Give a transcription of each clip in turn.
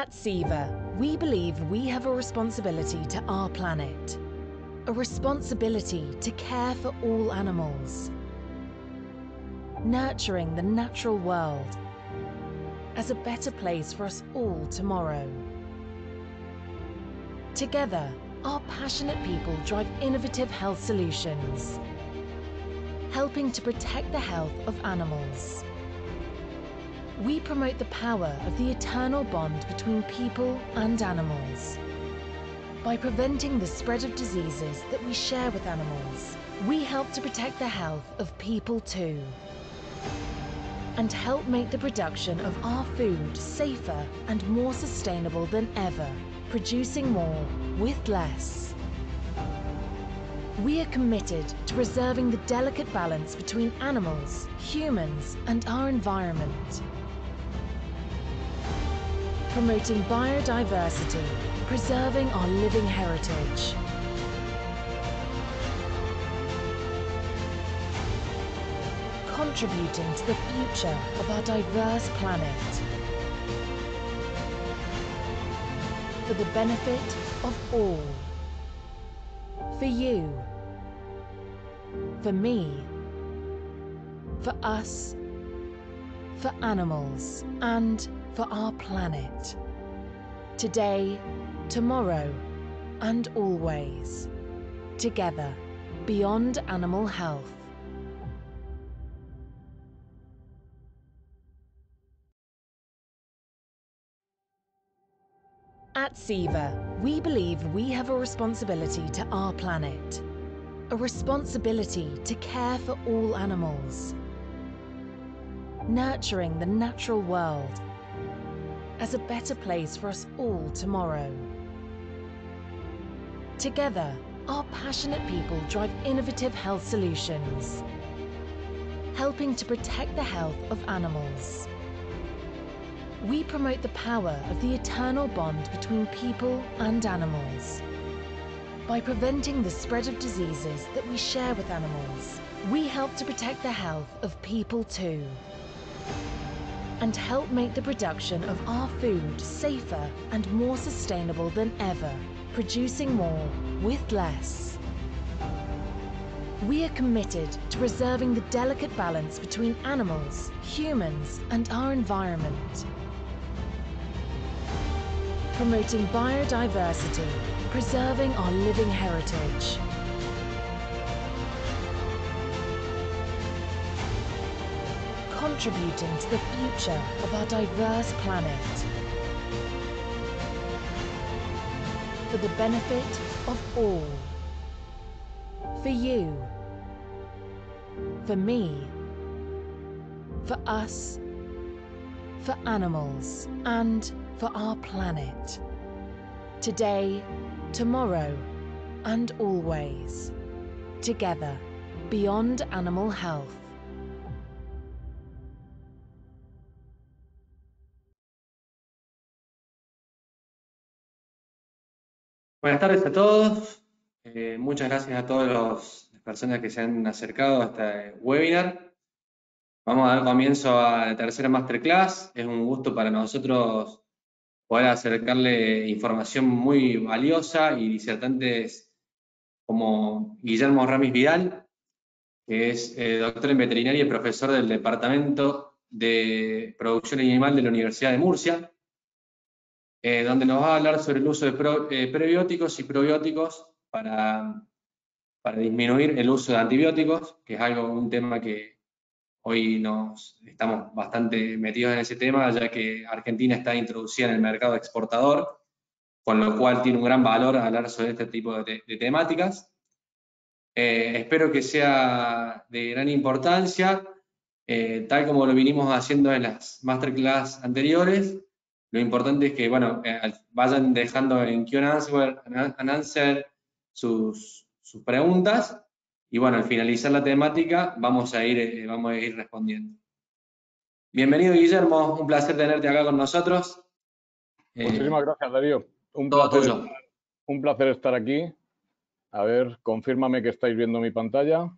At SEVA, we believe we have a responsibility to our planet, a responsibility to care for all animals, nurturing the natural world as a better place for us all tomorrow. Together, our passionate people drive innovative health solutions, helping to protect the health of animals we promote the power of the eternal bond between people and animals. By preventing the spread of diseases that we share with animals, we help to protect the health of people too. And help make the production of our food safer and more sustainable than ever, producing more with less. We are committed to preserving the delicate balance between animals, humans and our environment promoting biodiversity, preserving our living heritage. Contributing to the future of our diverse planet. For the benefit of all. For you. For me. For us. For animals. And for our planet. Today, tomorrow, and always. Together, beyond animal health. At SEVA, we believe we have a responsibility to our planet. A responsibility to care for all animals. Nurturing the natural world as a better place for us all tomorrow. Together, our passionate people drive innovative health solutions, helping to protect the health of animals. We promote the power of the eternal bond between people and animals. By preventing the spread of diseases that we share with animals, we help to protect the health of people too and help make the production of our food safer and more sustainable than ever, producing more with less. We are committed to preserving the delicate balance between animals, humans and our environment. Promoting biodiversity, preserving our living heritage. contributing to the future of our diverse planet. For the benefit of all. For you. For me. For us. For animals. And for our planet. Today, tomorrow, and always. Together, beyond animal health. Buenas tardes a todos. Eh, muchas gracias a todas las personas que se han acercado a este webinar. Vamos a dar comienzo a la tercera masterclass. Es un gusto para nosotros poder acercarle información muy valiosa y disertantes como Guillermo Ramis Vidal, que es eh, doctor en veterinaria y profesor del Departamento de Producción Animal de la Universidad de Murcia. Eh, donde nos va a hablar sobre el uso de eh, prebióticos y probióticos para, para, disminuir el uso de antibióticos, que es algo, un tema que hoy nos estamos bastante metidos en ese tema, ya que Argentina está introducida en el mercado exportador, con lo cual tiene un gran valor hablar sobre este tipo de, temáticas. Eh, espero que sea de gran importancia, tal como lo vinimos haciendo en las masterclass anteriores, lo importante es que, bueno, eh, vayan dejando en Q&A answer sus, preguntas y bueno, al finalizar la temática vamos a ir, eh, vamos a ir respondiendo. Bienvenido Guillermo, un placer tenerte acá con nosotros. Eh, Muchísimas gracias Darío. Un todo placer, tuyo. Un placer estar aquí. A ver, confírmame que estáis viendo mi pantalla.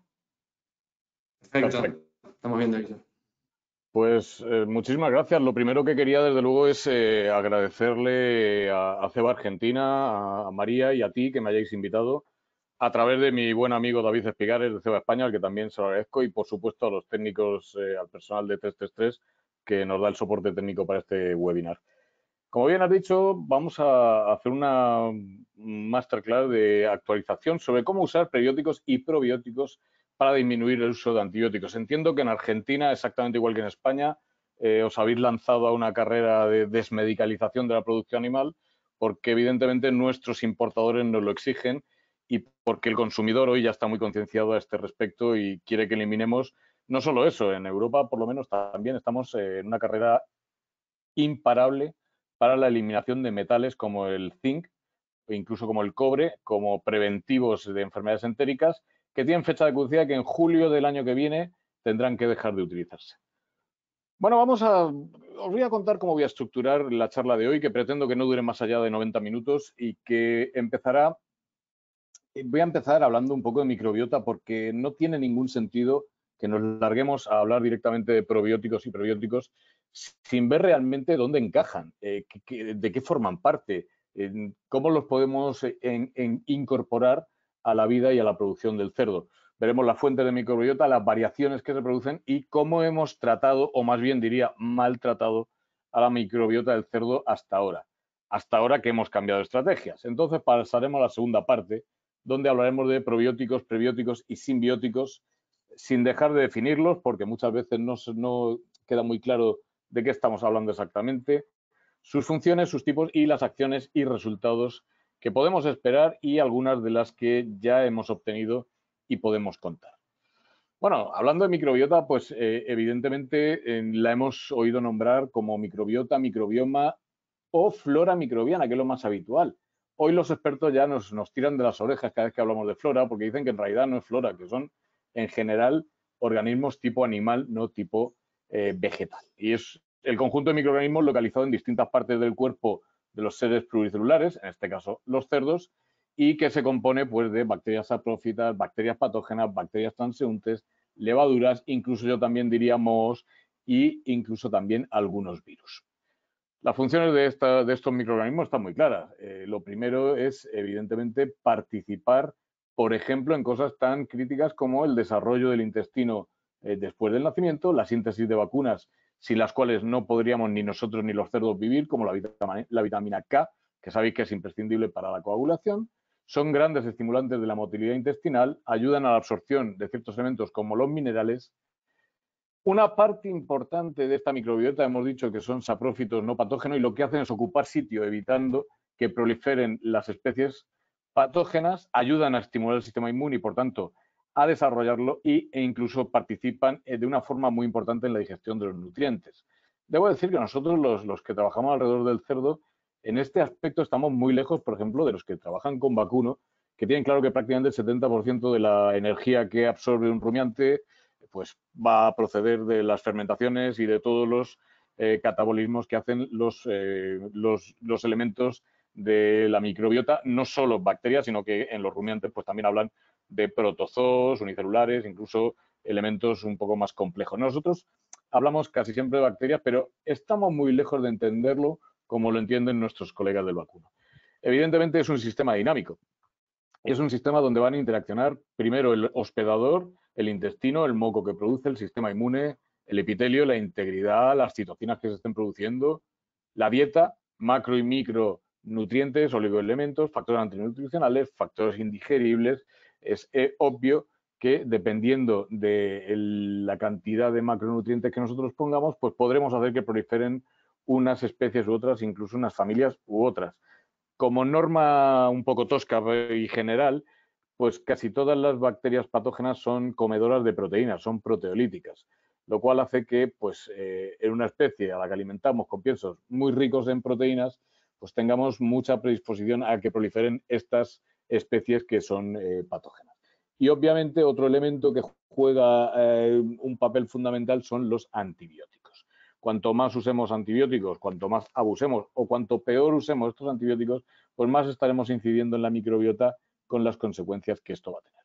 Perfecto. Estamos viendo Guillermo. Pues eh, muchísimas gracias. Lo primero que quería, desde luego, es eh, agradecerle a, Ceba Argentina, a, María y a ti que me hayáis invitado, a través de mi buen amigo David Espigares de Ceba España, al que también se lo agradezco, y por supuesto a los técnicos, eh, al personal de 333 que nos da el soporte técnico para este webinar. Como bien has dicho, vamos a hacer una masterclass de actualización sobre cómo usar prebióticos y probióticos para disminuir el uso de antibióticos. Entiendo que en Argentina, exactamente igual que en España, eh, os habéis lanzado a una carrera de desmedicalización de la producción animal porque evidentemente nuestros importadores nos lo exigen y porque el consumidor hoy ya está muy concienciado a este respecto y quiere que eliminemos no solo eso, en Europa por lo menos también estamos eh, en una carrera imparable para la eliminación de metales como el zinc o e incluso como el cobre, como preventivos de enfermedades entéricas que tienen fecha de caducidad que en julio del año que viene tendrán que dejar de utilizarse. Bueno, vamos a, os voy a contar cómo voy a estructurar la charla de hoy, que pretendo que no dure más allá de 90 minutos y que empezará, voy a empezar hablando un poco de microbiota porque no tiene ningún sentido que nos larguemos a hablar directamente de probióticos y prebióticos sin ver realmente dónde encajan, eh, de qué forman parte, cómo los podemos eh, incorporar a la vida y a la producción del cerdo. Veremos las fuentes de microbiota, las variaciones que se producen y cómo hemos tratado, o más bien diría maltratado, a la microbiota del cerdo hasta ahora. Hasta ahora que hemos cambiado estrategias. Entonces pasaremos a la segunda parte, donde hablaremos de probióticos, prebióticos y simbióticos, sin dejar de definirlos, porque muchas veces no, no queda muy claro de qué estamos hablando exactamente, sus funciones, sus tipos y las acciones y resultados que podemos esperar y algunas de las que ya hemos obtenido y podemos contar. Bueno, hablando de microbiota, pues eh, evidentemente eh, la hemos oído nombrar como microbiota, microbioma o flora microbiana, que es lo más habitual. Hoy los expertos ya nos, tiran de las orejas cada vez que hablamos de flora, porque dicen que en realidad no es flora, que son en general organismos tipo animal, no tipo eh, vegetal. Y es el conjunto de microorganismos localizado en distintas partes del cuerpo de los seres pluricelulares, en este caso los cerdos, y que se compone pues, de bacterias saprófitas, bacterias patógenas, bacterias transeúntes, levaduras, incluso yo también diría mohos y incluso también algunos virus. Las funciones de, de estos microorganismos están muy claras. Eh, lo primero es, evidentemente, participar, por ejemplo, en cosas tan críticas como el desarrollo del intestino eh, después del nacimiento, la síntesis de vacunas sin las cuales no podríamos ni nosotros ni los cerdos vivir, como la vitamina, la vitamina K, que sabéis que es imprescindible para la coagulación, son grandes estimulantes de la motilidad intestinal, ayudan a la absorción de ciertos elementos como los minerales. Una parte importante de esta microbiota hemos dicho que son saprófitos no patógenos y lo que hacen es ocupar sitio, evitando que proliferen las especies patógenas, ayudan a estimular el sistema inmune y, por tanto, a desarrollarlo y, e incluso participan eh, de una forma muy importante en la digestión de los nutrientes. Debo decir que nosotros, los, que trabajamos alrededor del cerdo, en este aspecto estamos muy lejos, por ejemplo, de los que trabajan con vacuno, que tienen claro que prácticamente el 70% de la energía que absorbe un rumiante pues, va a proceder de las fermentaciones y de todos los eh, catabolismos que hacen los, eh, los, los, elementos de la microbiota, no solo bacterias, sino que en los rumiantes pues, también hablan de protozoos unicelulares, incluso elementos un poco más complejos. Nosotros hablamos casi siempre de bacterias, pero estamos muy lejos de entenderlo como lo entienden nuestros colegas del vacuno. Evidentemente es un sistema dinámico. Es un sistema donde van a interaccionar primero el hospedador, el intestino, el moco que produce, el sistema inmune, el epitelio, la integridad, las citocinas que se estén produciendo, la dieta, macro y micro nutrientes, oligoelementos, factores antinutricionales, factores indigeribles es eh, obvio que dependiendo de la cantidad de macronutrientes que nosotros pongamos, pues podremos hacer que proliferen unas especies u otras, incluso unas familias u otras. Como norma un poco tosca y general, pues casi todas las bacterias patógenas son comedoras de proteínas, son proteolíticas, lo cual hace que pues, eh, en una especie a la que alimentamos con piensos muy ricos en proteínas, pues tengamos mucha predisposición a que proliferen estas especies que son eh, patógenas. Y obviamente otro elemento que juega eh, un papel fundamental son los antibióticos. Cuanto más usemos antibióticos, cuanto más abusemos o cuanto peor usemos estos antibióticos, pues más estaremos incidiendo en la microbiota con las consecuencias que esto va a tener.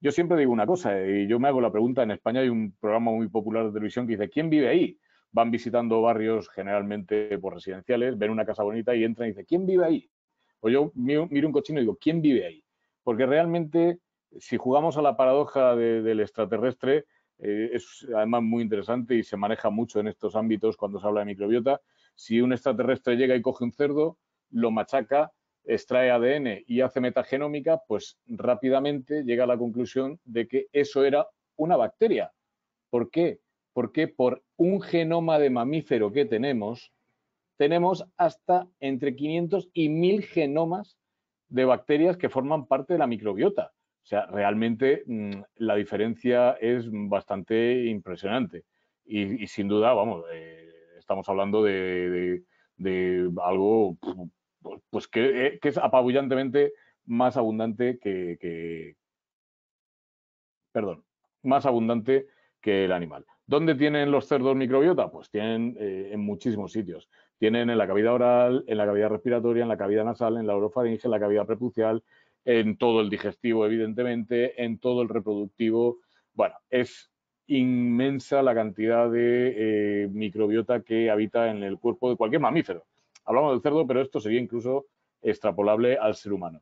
Yo siempre digo una cosa, eh, y yo me hago la pregunta, en España hay un programa muy popular de televisión que dice, ¿quién vive ahí? Van visitando barrios generalmente por pues, residenciales, ven una casa bonita y entran y dicen, ¿quién vive ahí? O yo miro un cochino y digo, ¿quién vive ahí? Porque realmente, si jugamos a la paradoja del extraterrestre, eh, es además muy interesante y se maneja mucho en estos ámbitos cuando se habla de microbiota. Si un extraterrestre llega y coge un cerdo, lo machaca, extrae ADN y hace metagenómica, pues rápidamente llega a la conclusión de que eso era una bacteria. ¿Por qué? Porque por un genoma de mamífero que tenemos, tenemos hasta entre 500 y 1000 genomas de bacterias que forman parte de la microbiota. O sea, realmente mm, la diferencia es bastante impresionante. Y, sin duda, vamos, eh, estamos hablando de, algo pues eh, que, es apabullantemente más abundante que, Perdón, más abundante que el animal. ¿Dónde tienen los cerdos microbiota? Pues tienen eh, en muchísimos sitios. Tienen en la cavidad oral, en la cavidad respiratoria, en la cavidad nasal, en la orofaringe, en la cavidad prepucial, en todo el digestivo, evidentemente, en todo el reproductivo. Bueno, es inmensa la cantidad de eh, microbiota que habita en el cuerpo de cualquier mamífero. Hablamos del cerdo, pero esto sería incluso extrapolable al ser humano.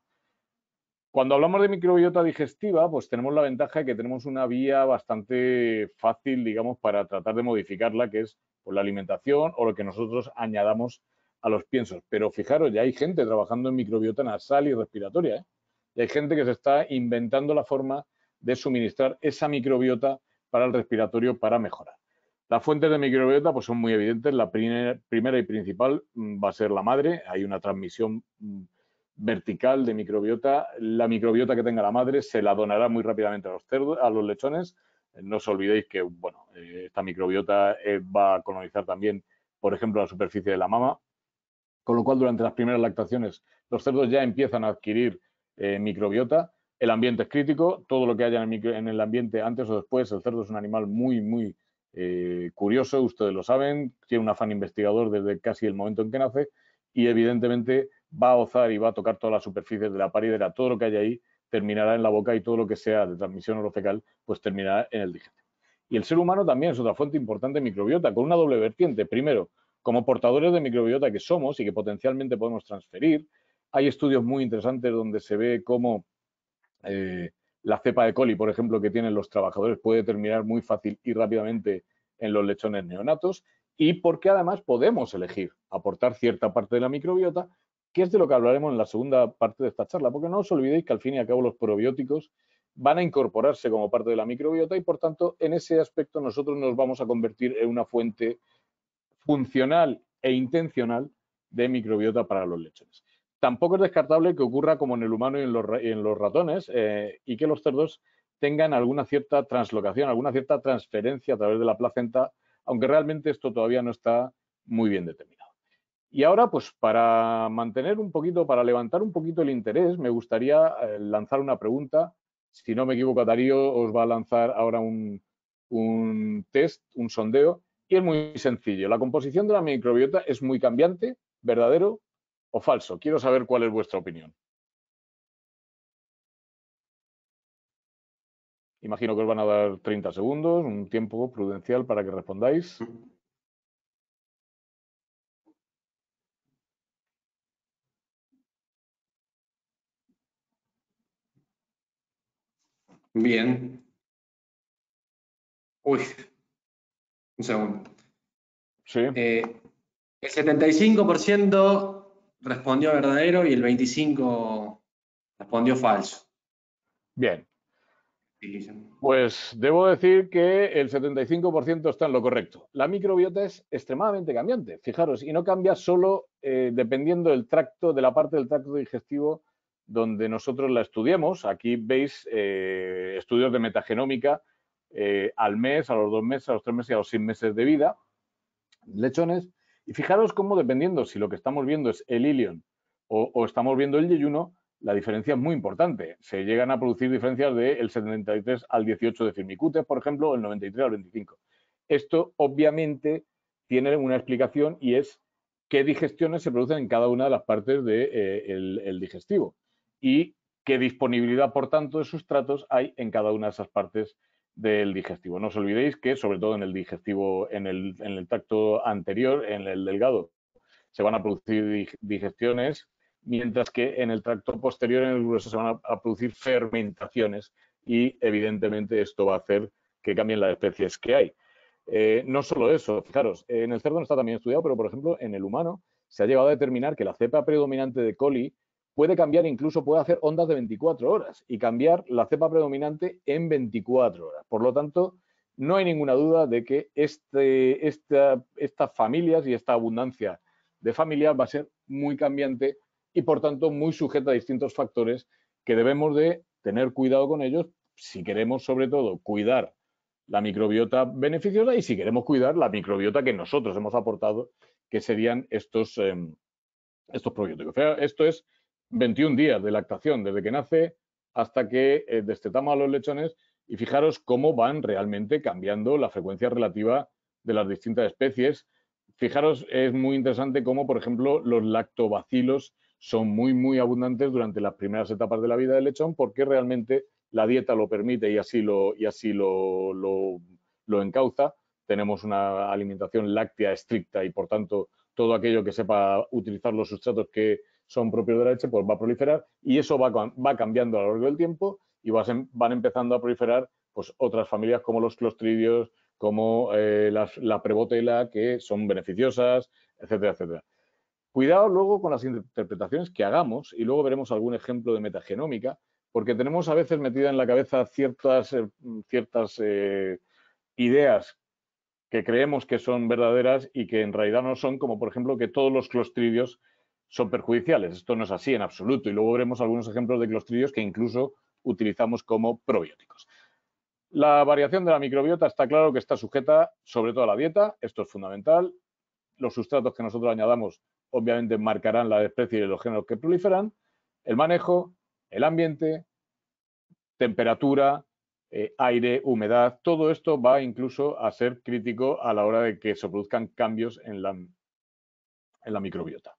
Cuando hablamos de microbiota digestiva, pues tenemos la ventaja de que tenemos una vía bastante fácil, digamos, para tratar de modificarla, que es por la alimentación o lo que nosotros añadamos a los piensos. Pero fijaros, ya hay gente trabajando en microbiota nasal y respiratoria. ¿eh? Y hay gente que se está inventando la forma de suministrar esa microbiota para el respiratorio para mejorar. Las fuentes de microbiota pues, son muy evidentes. La primera y principal mm, va a ser la madre. Hay una transmisión mm, vertical de microbiota, la microbiota que tenga la madre se la donará muy rápidamente a los, cerdos, a los lechones. Eh, no os olvidéis que bueno, eh, esta microbiota eh, va a colonizar también, por ejemplo, la superficie de la mama, con lo cual durante las primeras lactaciones los cerdos ya empiezan a adquirir microbiota. El ambiente es crítico, todo lo que haya en el, ambiente antes o después, el cerdo es un animal muy, muy curioso, ustedes lo saben, tiene un afán investigador desde casi el momento en que nace y evidentemente va a ozar y va a tocar todas las superficies de la paridera, todo lo que hay ahí terminará en la boca y todo lo que sea de transmisión orofecal, pues terminará en el dígito. Y el ser humano también es otra fuente importante de microbiota, con una doble vertiente. Primero, como portadores de microbiota que somos y que potencialmente podemos transferir, hay estudios muy interesantes donde se ve cómo eh, la cepa de coli, por ejemplo, que tienen los trabajadores puede terminar muy fácil y rápidamente en los lechones neonatos y porque además podemos elegir aportar cierta parte de la microbiota que es de lo que hablaremos en la segunda parte de esta charla, porque no os olvidéis que al fin y al cabo los probióticos van a incorporarse como parte de la microbiota y por tanto en ese aspecto nosotros nos vamos a convertir en una fuente funcional e intencional de microbiota para los lechones. Tampoco es descartable que ocurra como en el humano y en los, ratones eh, y que los cerdos tengan alguna cierta translocación, alguna cierta transferencia a través de la placenta, aunque realmente esto todavía no está muy bien determinado. Y ahora, pues para mantener un poquito, para levantar un poquito el interés, me gustaría eh, lanzar una pregunta. Si no me equivoco, Darío os va a lanzar ahora un, un test, un sondeo, y es muy sencillo. La composición de la microbiota es muy cambiante, verdadero o falso. Quiero saber cuál es vuestra opinión. Imagino que os van a dar 30 segundos, un tiempo prudencial para que respondáis. Mm. Bien. Uy, un segundo. Sí. Eh, el 75% respondió verdadero y el 25% respondió falso. Bien. Pues debo decir que el 75% está en lo correcto. La microbiota es extremadamente cambiante, fijaros, y no cambia solo eh, dependiendo del tracto, de la parte del tracto digestivo donde nosotros la estudiamos. Aquí veis eh, estudios de metagenómica eh, al mes, a los dos meses, a los tres meses y a los seis meses de vida, lechones. Y fijaros cómo dependiendo si lo que estamos viendo es el ilion o, estamos viendo el yeyuno, la diferencia es muy importante. Se llegan a producir diferencias del 73 al 18 de firmicutes, por ejemplo, el 93 al 25. Esto obviamente tiene una explicación y es qué digestiones se producen en cada una de las partes del eh, digestivo y qué disponibilidad, por tanto, de sustratos hay en cada una de esas partes del digestivo. No os olvidéis que, sobre todo en el digestivo, en el, tracto anterior, en el delgado, se van a producir digestiones, mientras que en el tracto posterior, en el grueso, se van a, producir fermentaciones y, evidentemente, esto va a hacer que cambien las especies que hay. Eh, no solo eso, fijaros, en el cerdo no está también estudiado, pero, por ejemplo, en el humano se ha llegado a determinar que la cepa predominante de coli puede cambiar, incluso puede hacer ondas de 24 horas y cambiar la cepa predominante en 24 horas. Por lo tanto, no hay ninguna duda de que este, estas familias y esta abundancia de familias va a ser muy cambiante y, por tanto, muy sujeta a distintos factores que debemos de tener cuidado con ellos si queremos, sobre todo, cuidar la microbiota beneficiosa y si queremos cuidar la microbiota que nosotros hemos aportado, que serían estos, em, estos probióticos. Esto es 21 días de lactación desde que nace hasta que eh, destetamos a los lechones y fijaros cómo van realmente cambiando la frecuencia relativa de las distintas especies. Fijaros, es muy interesante cómo, por ejemplo, los lactobacilos son muy, muy abundantes durante las primeras etapas de la vida del lechón porque realmente la dieta lo permite y así lo, y así lo encauza. Tenemos una alimentación láctea estricta y, por tanto, todo aquello que sepa utilizar los sustratos que, son propios de la leche, pues va a proliferar y eso va, va cambiando a lo largo del tiempo y em-, van empezando a proliferar pues, otras familias como los clostridios, como eh, la prebotela, que son beneficiosas, etcétera, etcétera. Cuidado luego con las interpretaciones que hagamos y luego veremos algún ejemplo de metagenómica, porque tenemos a veces metida en la cabeza ciertas, eh, ciertas eh, ideas que creemos que son verdaderas y que en realidad no son, como por ejemplo que todos los clostridios son perjudiciales. Esto no es así en absoluto. Y luego veremos algunos ejemplos de clostridios que incluso utilizamos como probióticos. La variación de la microbiota está claro que está sujeta sobre todo a la dieta, esto es fundamental. Los sustratos que nosotros añadamos obviamente marcarán la especie y los géneros que proliferan, el manejo, el ambiente, temperatura, eh, aire, humedad, todo esto va incluso a ser crítico a la hora de que se produzcan cambios en la, en la microbiota.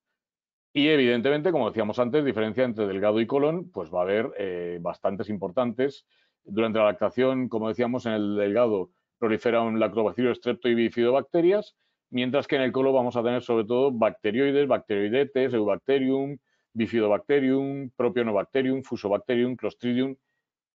Y evidentemente, como decíamos antes, diferencia entre delgado y colon, pues va a haber eh, bastantes importantes. Durante la lactación, como decíamos, en el delgado proliferan lactobacilos, estrepto y bifidobacterias, mientras que en el colon vamos a tener sobre todo bacterioides, bacteroidetes, eubacterium, bifidobacterium, propionobacterium, fusobacterium, clostridium.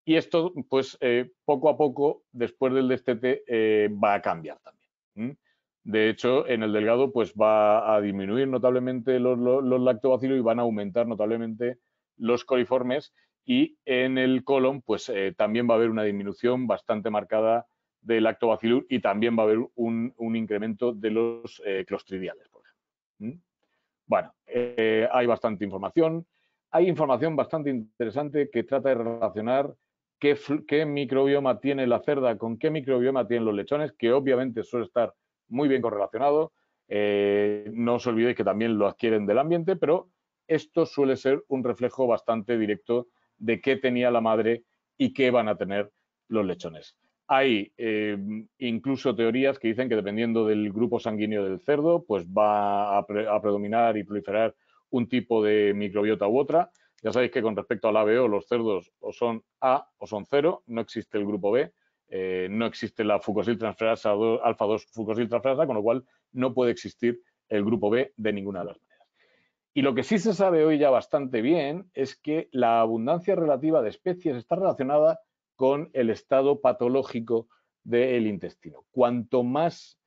Y esto, pues, eh, poco a poco, después del destete, eh, va a cambiar también. De hecho, en el delgado pues va a disminuir notablemente los, los, y van a aumentar notablemente los coliformes y en el colon pues eh, también va a haber una disminución bastante marcada de lactobacillus y también va a haber un, incremento de los eh, clostridiales, por ejemplo. ¿Mm? Bueno, eh, hay bastante información. Hay información bastante interesante que trata de relacionar qué, microbioma tiene la cerda con qué microbioma tienen los lechones, que obviamente suele estar muy bien correlacionado, eh, no os olvidéis que también lo adquieren del ambiente, pero esto suele ser un reflejo bastante directo de qué tenía la madre y qué van a tener los lechones. Hay eh, incluso teorías que dicen que dependiendo del grupo sanguíneo del cerdo, pues va a, a, predominar y proliferar un tipo de microbiota u otra. Ya sabéis que con respecto al ABO, los cerdos o son A o son cero, no existe el grupo B. Eh, no existe la transferasa alfa 2 transferasa, con lo cual no puede existir el grupo B de ninguna de las maneras. Y lo que sí se sabe hoy ya bastante bien es que la abundancia relativa de especies está relacionada con el estado patológico del intestino. Cuanto más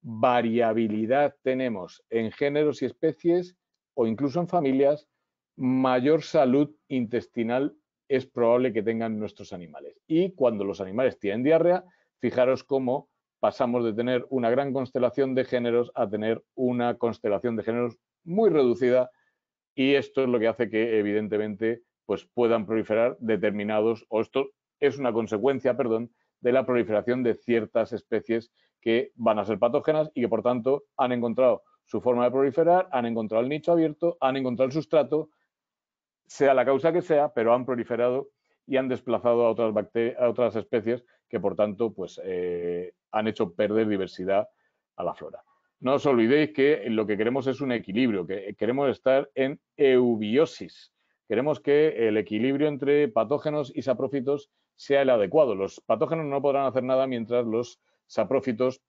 variabilidad tenemos en géneros y especies o incluso en familias, mayor salud intestinal es probable que tengan nuestros animales. Y cuando los animales tienen diarrea, fijaros cómo pasamos de tener una gran constelación de géneros a tener una constelación de géneros muy reducida y esto es lo que hace que evidentemente pues puedan proliferar determinados o esto es una consecuencia, perdón, de la proliferación de ciertas especies que van a ser patógenas y que por tanto han encontrado su forma de proliferar, han encontrado el nicho abierto, han encontrado el sustrato sea la causa que sea, pero han proliferado y han desplazado a otras, especies que, por tanto, pues, eh, han hecho perder diversidad a la flora. No os olvidéis que lo que queremos es un equilibrio, que queremos estar en eubiosis. Queremos que el equilibrio entre patógenos y saprófitos sea el adecuado. Los patógenos no podrán hacer nada mientras los saprófitos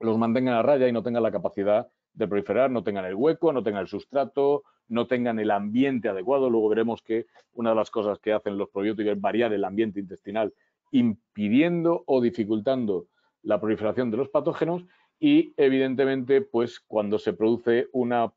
los mantengan a raya y no tengan la capacidad de proliferar, no tengan el hueco, no tengan el sustrato, no tengan el ambiente adecuado. Luego veremos que una de las cosas que hacen los probióticos es variar el ambiente intestinal, impidiendo o dificultando la proliferación de los patógenos y, evidentemente, pues cuando se produce una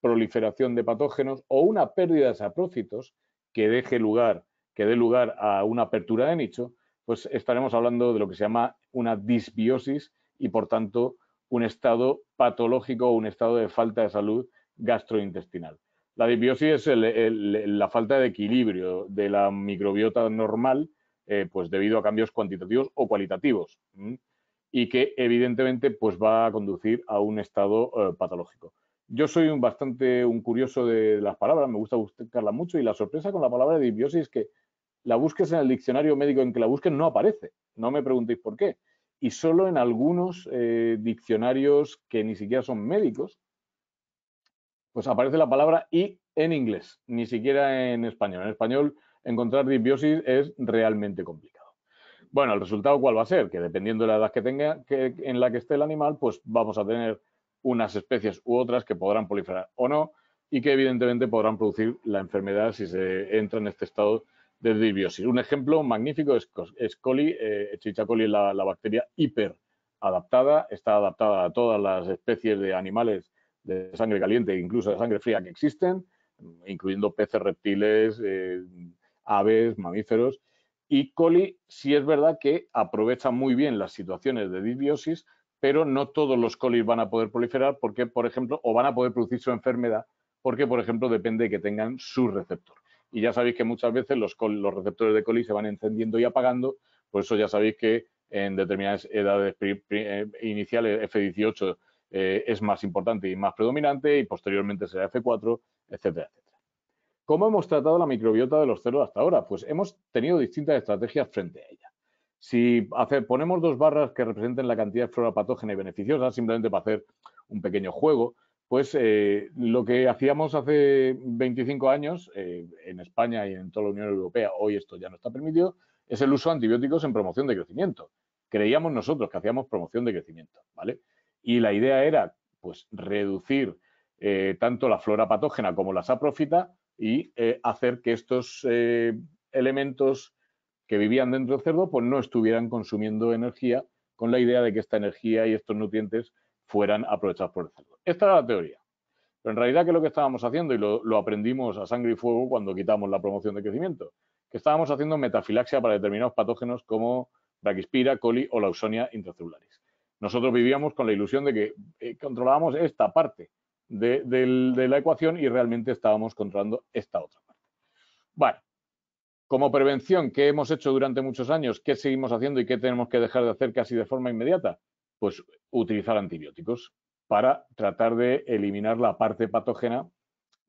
proliferación de patógenos o una pérdida de saprócitos que deje lugar, que dé lugar a una apertura de nicho, pues estaremos hablando de lo que se llama una disbiosis y, por tanto, un estado patológico o un estado de falta de salud gastrointestinal. La disbiosis es la falta de equilibrio de la microbiota normal, eh, pues debido a cambios cuantitativos o cualitativos, y que evidentemente pues va a conducir a un estado eh, patológico. Yo soy un bastante un curioso de las palabras, me gusta buscarla mucho y la sorpresa con la palabra disbiosis es que la busques en el diccionario médico en que la busques no aparece. No me preguntéis por qué y solo en algunos eh, diccionarios que ni siquiera son médicos, pues aparece la palabra y en inglés, ni siquiera en español. En español encontrar disbiosis es realmente complicado. Bueno, el resultado cuál va a ser? Que dependiendo de la edad que tenga, en la que esté el animal, pues vamos a tener unas especies u otras que podrán proliferar o no y que evidentemente podrán producir la enfermedad si se entra en este estado de Un ejemplo magnífico es, coli, eh, chicha coli es la, bacteria hiper adaptada, está adaptada a todas las especies de animales de sangre caliente, e incluso de sangre fría que existen, incluyendo peces, reptiles, eh, aves, mamíferos. Y coli sí es verdad que aprovecha muy bien las situaciones de dibiosis, pero no todos los colis van a poder proliferar porque, por ejemplo, o van a poder producir su enfermedad porque, por ejemplo, depende de que tengan su receptor y ya sabéis que muchas veces los, los receptores de coli se van encendiendo y apagando, por pues eso ya sabéis que en determinadas edades eh, iniciales F18 eh, es más importante y más predominante y posteriormente será F4, etcétera, etcétera. ¿Cómo hemos tratado la microbiota de los cerdos hasta ahora? Pues hemos tenido distintas estrategias frente a ella. Si ponemos dos barras que representen la cantidad de flora patógena y beneficiosa, simplemente para hacer un pequeño juego, pues eh, lo que hacíamos hace 25 años eh, en España y en toda la Unión Europea, hoy esto ya no está permitido, es el uso de antibióticos en promoción de crecimiento. Creíamos nosotros que hacíamos promoción de crecimiento, ¿vale? Y la idea era, pues, reducir eh, tanto la flora patógena como la saprófita y hacer que estos elementos que vivían dentro del cerdo, pues no estuvieran consumiendo energía con la idea de que esta energía y estos nutrientes fueran aprovechados por el cerdo. Esta era la teoría. Pero en realidad, ¿qué es lo que estábamos haciendo? Y lo, aprendimos a sangre y fuego cuando quitamos la promoción de crecimiento. Que estábamos haciendo metafilaxia para determinados patógenos como Brachispira, coli o Lausonia intracelulares Nosotros vivíamos con la ilusión de que eh, controlábamos esta parte de, la ecuación y realmente estábamos controlando esta otra parte. Bueno, Como prevención, ¿qué hemos hecho durante muchos años? ¿Qué seguimos haciendo y qué tenemos que dejar de hacer casi de forma inmediata? Pues utilizar antibióticos para tratar de eliminar la parte patógena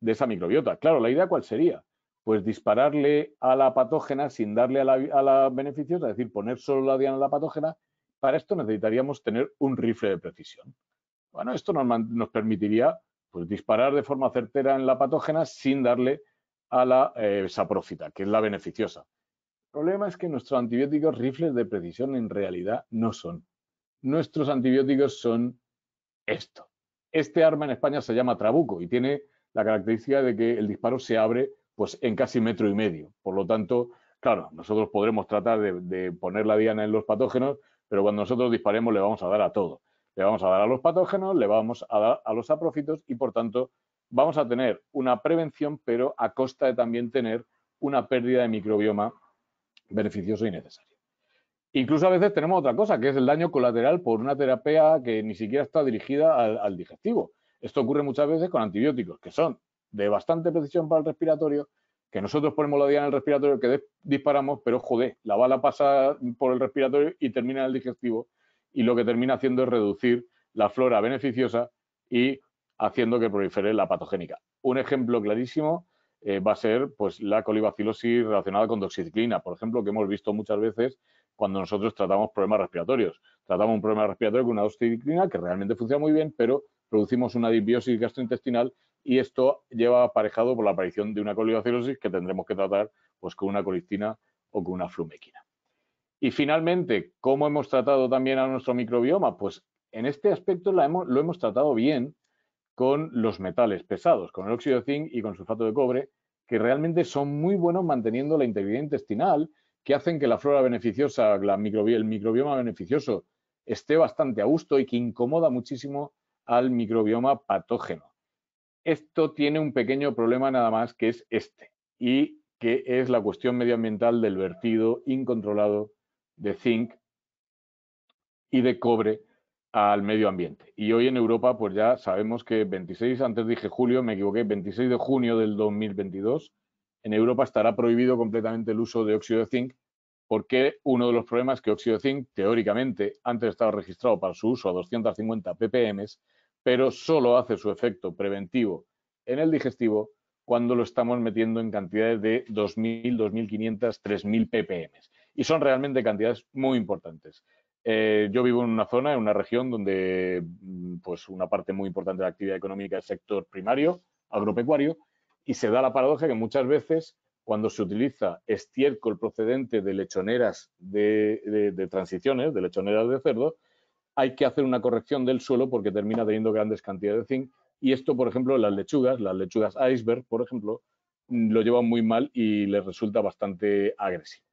de esa microbiota. Claro, la idea cuál sería? Pues dispararle a la patógena sin darle a la, beneficiosa, es decir, poner solo la diana a la patógena. Para esto necesitaríamos tener un rifle de precisión. Bueno, esto nos, nos permitiría pues, disparar de forma certera en la patógena sin darle a la eh, saprófita, que es la beneficiosa. El problema es que nuestros antibióticos rifles de precisión en realidad no son. Nuestros antibióticos son esto. Este arma en España se llama trabuco y tiene la característica de que el disparo se abre pues, en casi metro y medio. Por lo tanto, claro, nosotros podremos tratar de, poner la diana en los patógenos, pero cuando nosotros disparemos le vamos a dar a todo. Le vamos a dar a los patógenos, le vamos a dar a los aprófitos y, por tanto, vamos a tener una prevención, pero a costa de también tener una pérdida de microbioma beneficioso y necesario. Incluso a veces tenemos otra cosa, que es el daño colateral por una terapia que ni siquiera está dirigida al, digestivo. Esto ocurre muchas veces con antibióticos, que son de bastante precisión para el respiratorio, que nosotros ponemos la diana en el respiratorio, que disparamos, pero joder, la bala pasa por el respiratorio y termina en el digestivo, y lo que termina haciendo es reducir la flora beneficiosa y haciendo que prolifere la patogénica. Un ejemplo clarísimo eh, va a ser pues, la colibacilosis relacionada con doxiciclina, por ejemplo, que hemos visto muchas veces cuando nosotros tratamos problemas respiratorios. Tratamos un problema respiratorio con una doxiciclina que realmente funciona muy bien, pero producimos una disbiosis gastrointestinal y esto lleva aparejado por la aparición de una coliocerosis que tendremos que tratar pues, con una colistina o con una flumequina. Y finalmente, ¿cómo hemos tratado también a nuestro microbioma? Pues en este aspecto lo hemos tratado bien con los metales pesados, con el óxido de zinc y con sulfato de cobre, que realmente son muy buenos manteniendo la integridad intestinal que hacen que la flora beneficiosa, el microbioma beneficioso, esté bastante a gusto y que incomoda muchísimo al microbioma patógeno. Esto tiene un pequeño problema nada más que es este, y que es la cuestión medioambiental del vertido incontrolado de zinc y de cobre al medio ambiente. Y hoy en Europa, pues ya sabemos que 26, antes dije julio, me equivoqué, 26 de junio del 2022, en Europa estará prohibido completamente el uso de óxido de zinc porque uno de los problemas es que óxido de zinc teóricamente antes estaba registrado para su uso a 250 ppm, pero solo hace su efecto preventivo en el digestivo cuando lo estamos metiendo en cantidades de 2.000, 2.500, 3.000 ppm. Y son realmente cantidades muy importantes. Eh, yo vivo en una zona, en una región donde mm, pues, una parte muy importante de la actividad económica es sector primario, agropecuario, y se da la paradoja que muchas veces cuando se utiliza estiércol procedente de lechoneras de, transiciones, de lechoneras de cerdo, hay que hacer una corrección del suelo porque termina teniendo grandes cantidades de zinc. Y esto, por ejemplo, las lechugas, las lechugas iceberg, por ejemplo, lo llevan muy mal y les resulta bastante agresivo.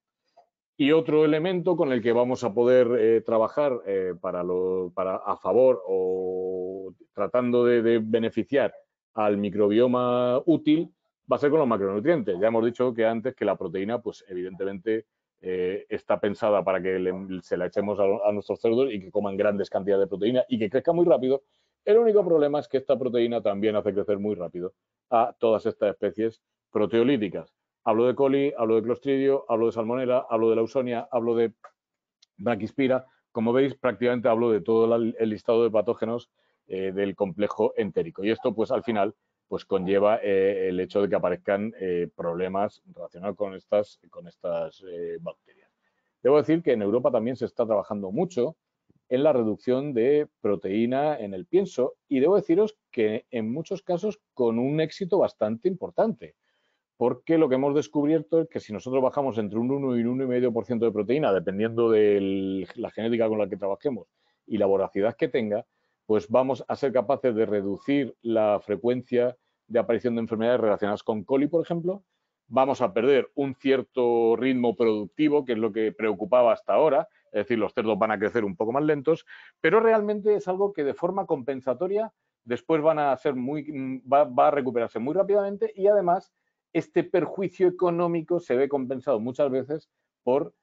Y otro elemento con el que vamos a poder eh, trabajar eh, para, a favor o tratando de beneficiar al microbioma útil va a ser con los macronutrientes. Ya hemos dicho que antes que la proteína, pues evidentemente eh, está pensada para que se la echemos a, nuestros cerdos y que coman grandes cantidades de proteína y que crezca muy rápido. El único problema es que esta proteína también hace crecer muy rápido a todas estas especies proteolíticas. Hablo de coli, hablo de clostridio, hablo de salmonera, hablo de lausonia, hablo de maquispira. Como veis, prácticamente hablo de todo el listado de patógenos eh, del complejo entérico. Y esto, pues al final, pues conlleva eh, el hecho de que aparezcan eh, problemas relacionados con estas, con estas bacterias. Debo decir que en Europa también se está trabajando mucho en la reducción de proteína en el pienso y debo deciros que en muchos casos con un éxito bastante importante porque lo que hemos descubierto es que si nosotros bajamos entre un 1 y un 1,5% de proteína, dependiendo de la genética con la que trabajemos y la voracidad que tenga, pues vamos a ser capaces de reducir la frecuencia de aparición de enfermedades relacionadas con coli, por ejemplo. Vamos a perder un cierto ritmo productivo, que es lo que preocupaba hasta ahora, es decir, los cerdos van a crecer un poco más lentos, pero realmente es algo que de forma compensatoria después van a ser muy, mm, va, a recuperarse muy rápidamente y además este perjuicio económico se ve compensado muchas veces por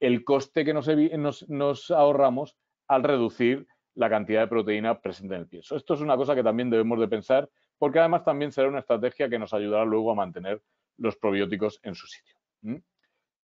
el coste que nos, nos ahorramos al reducir la cantidad de proteína presente en el pienso. Esto es una cosa que también debemos de pensar porque además también será una estrategia que nos ayudará luego a mantener los probióticos en su sitio. Bueno,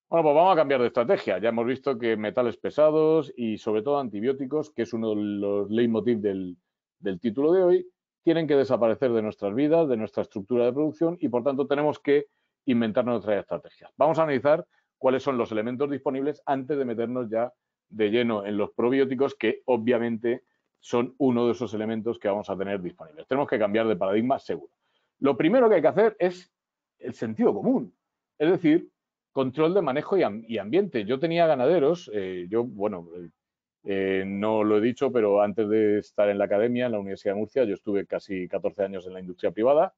pues vamos a cambiar de estrategia. Ya hemos visto que metales pesados y sobre todo antibióticos, que es uno de los leitmotiv del, del título de hoy, tienen que desaparecer de nuestras vidas, de nuestra estructura de producción y por tanto tenemos que inventar nuestras estrategias. Vamos a analizar cuáles son los elementos disponibles antes de meternos ya de lleno en los probióticos, que obviamente son uno de esos elementos que vamos a tener disponibles. Tenemos que cambiar de paradigma seguro. Lo primero que hay que hacer es el sentido común, es decir, control de manejo y, ambiente. Yo tenía ganaderos, eh, yo, bueno, eh, eh, no lo he dicho, pero antes de estar en la academia, en la Universidad de Murcia, yo estuve casi 14 años en la industria privada,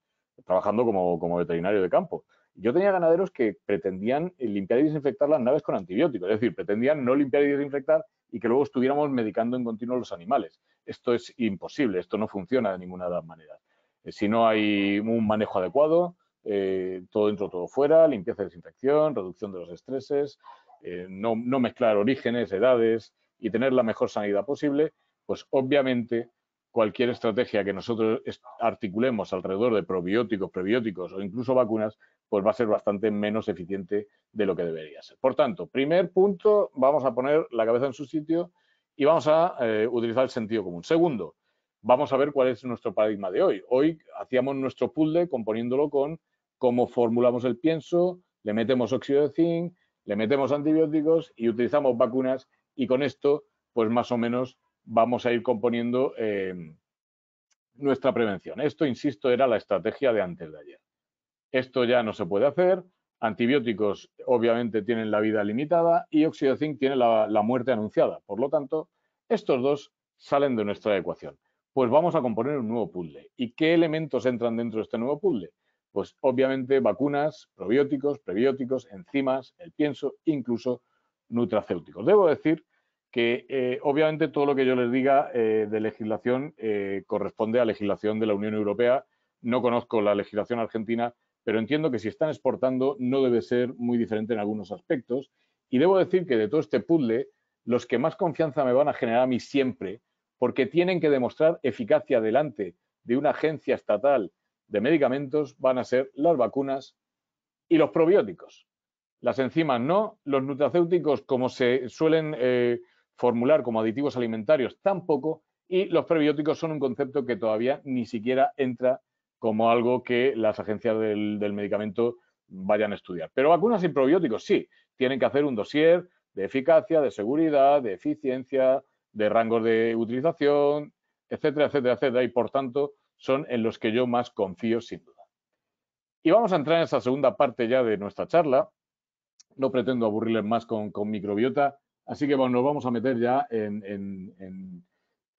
trabajando como veterinario de campo. Yo tenía ganaderos que pretendían limpiar y desinfectar las naves con antibióticos, es decir, pretendían no limpiar y desinfectar y que luego estuviéramos medicando en continuo los animales. Esto es imposible, esto no funciona de ninguna de las maneras. Eh, si no hay un manejo adecuado, eh, todo dentro, todo fuera, limpieza y desinfección, reducción de los estreses, eh, no, no mezclar orígenes, edades y tener la mejor sanidad posible, pues obviamente cualquier estrategia que nosotros articulemos alrededor de probióticos, prebióticos o incluso vacunas, pues va a ser bastante menos eficiente de lo que debería ser. Por tanto, primer punto, vamos a poner la cabeza en su sitio y vamos a eh, utilizar el sentido común. Segundo, vamos a ver cuál es nuestro paradigma de hoy. Hoy hacíamos nuestro puzzle componiéndolo con cómo formulamos el pienso, le metemos óxido de zinc, le metemos antibióticos y utilizamos vacunas y con esto, pues más o menos vamos a ir componiendo eh, nuestra prevención. Esto, insisto, era la estrategia de antes de ayer. Esto ya no se puede hacer. Antibióticos, obviamente, tienen la vida limitada y Zinc tiene la, la muerte anunciada. Por lo tanto, estos dos salen de nuestra ecuación. Pues vamos a componer un nuevo puzzle. ¿Y qué elementos entran dentro de este nuevo puzzle? Pues obviamente vacunas, probióticos, prebióticos, enzimas, el pienso, incluso nutracéuticos. Debo decir que eh, obviamente todo lo que yo les diga eh, de legislación eh, corresponde a legislación de la Unión Europea. No conozco la legislación argentina, pero entiendo que si están exportando no debe ser muy diferente en algunos aspectos. Y debo decir que de todo este puzzle, los que más confianza me van a generar a mí siempre, porque tienen que demostrar eficacia delante de una agencia estatal de medicamentos, van a ser las vacunas y los probióticos. Las enzimas no, los nutracéuticos, como se suelen formular como aditivos alimentarios tampoco, y los prebióticos son un concepto que todavía ni siquiera entra como algo que las agencias del, medicamento vayan a estudiar. Pero vacunas y probióticos sí, tienen que hacer un dossier de eficacia, de seguridad, de eficiencia, de rangos de utilización, etcétera, etcétera, etcétera, y por tanto son en los que yo más confío sin duda. Y vamos a entrar en esa segunda parte ya de nuestra charla. No pretendo aburrirles más con, con microbiota, Así que nos vamos a meter ya en,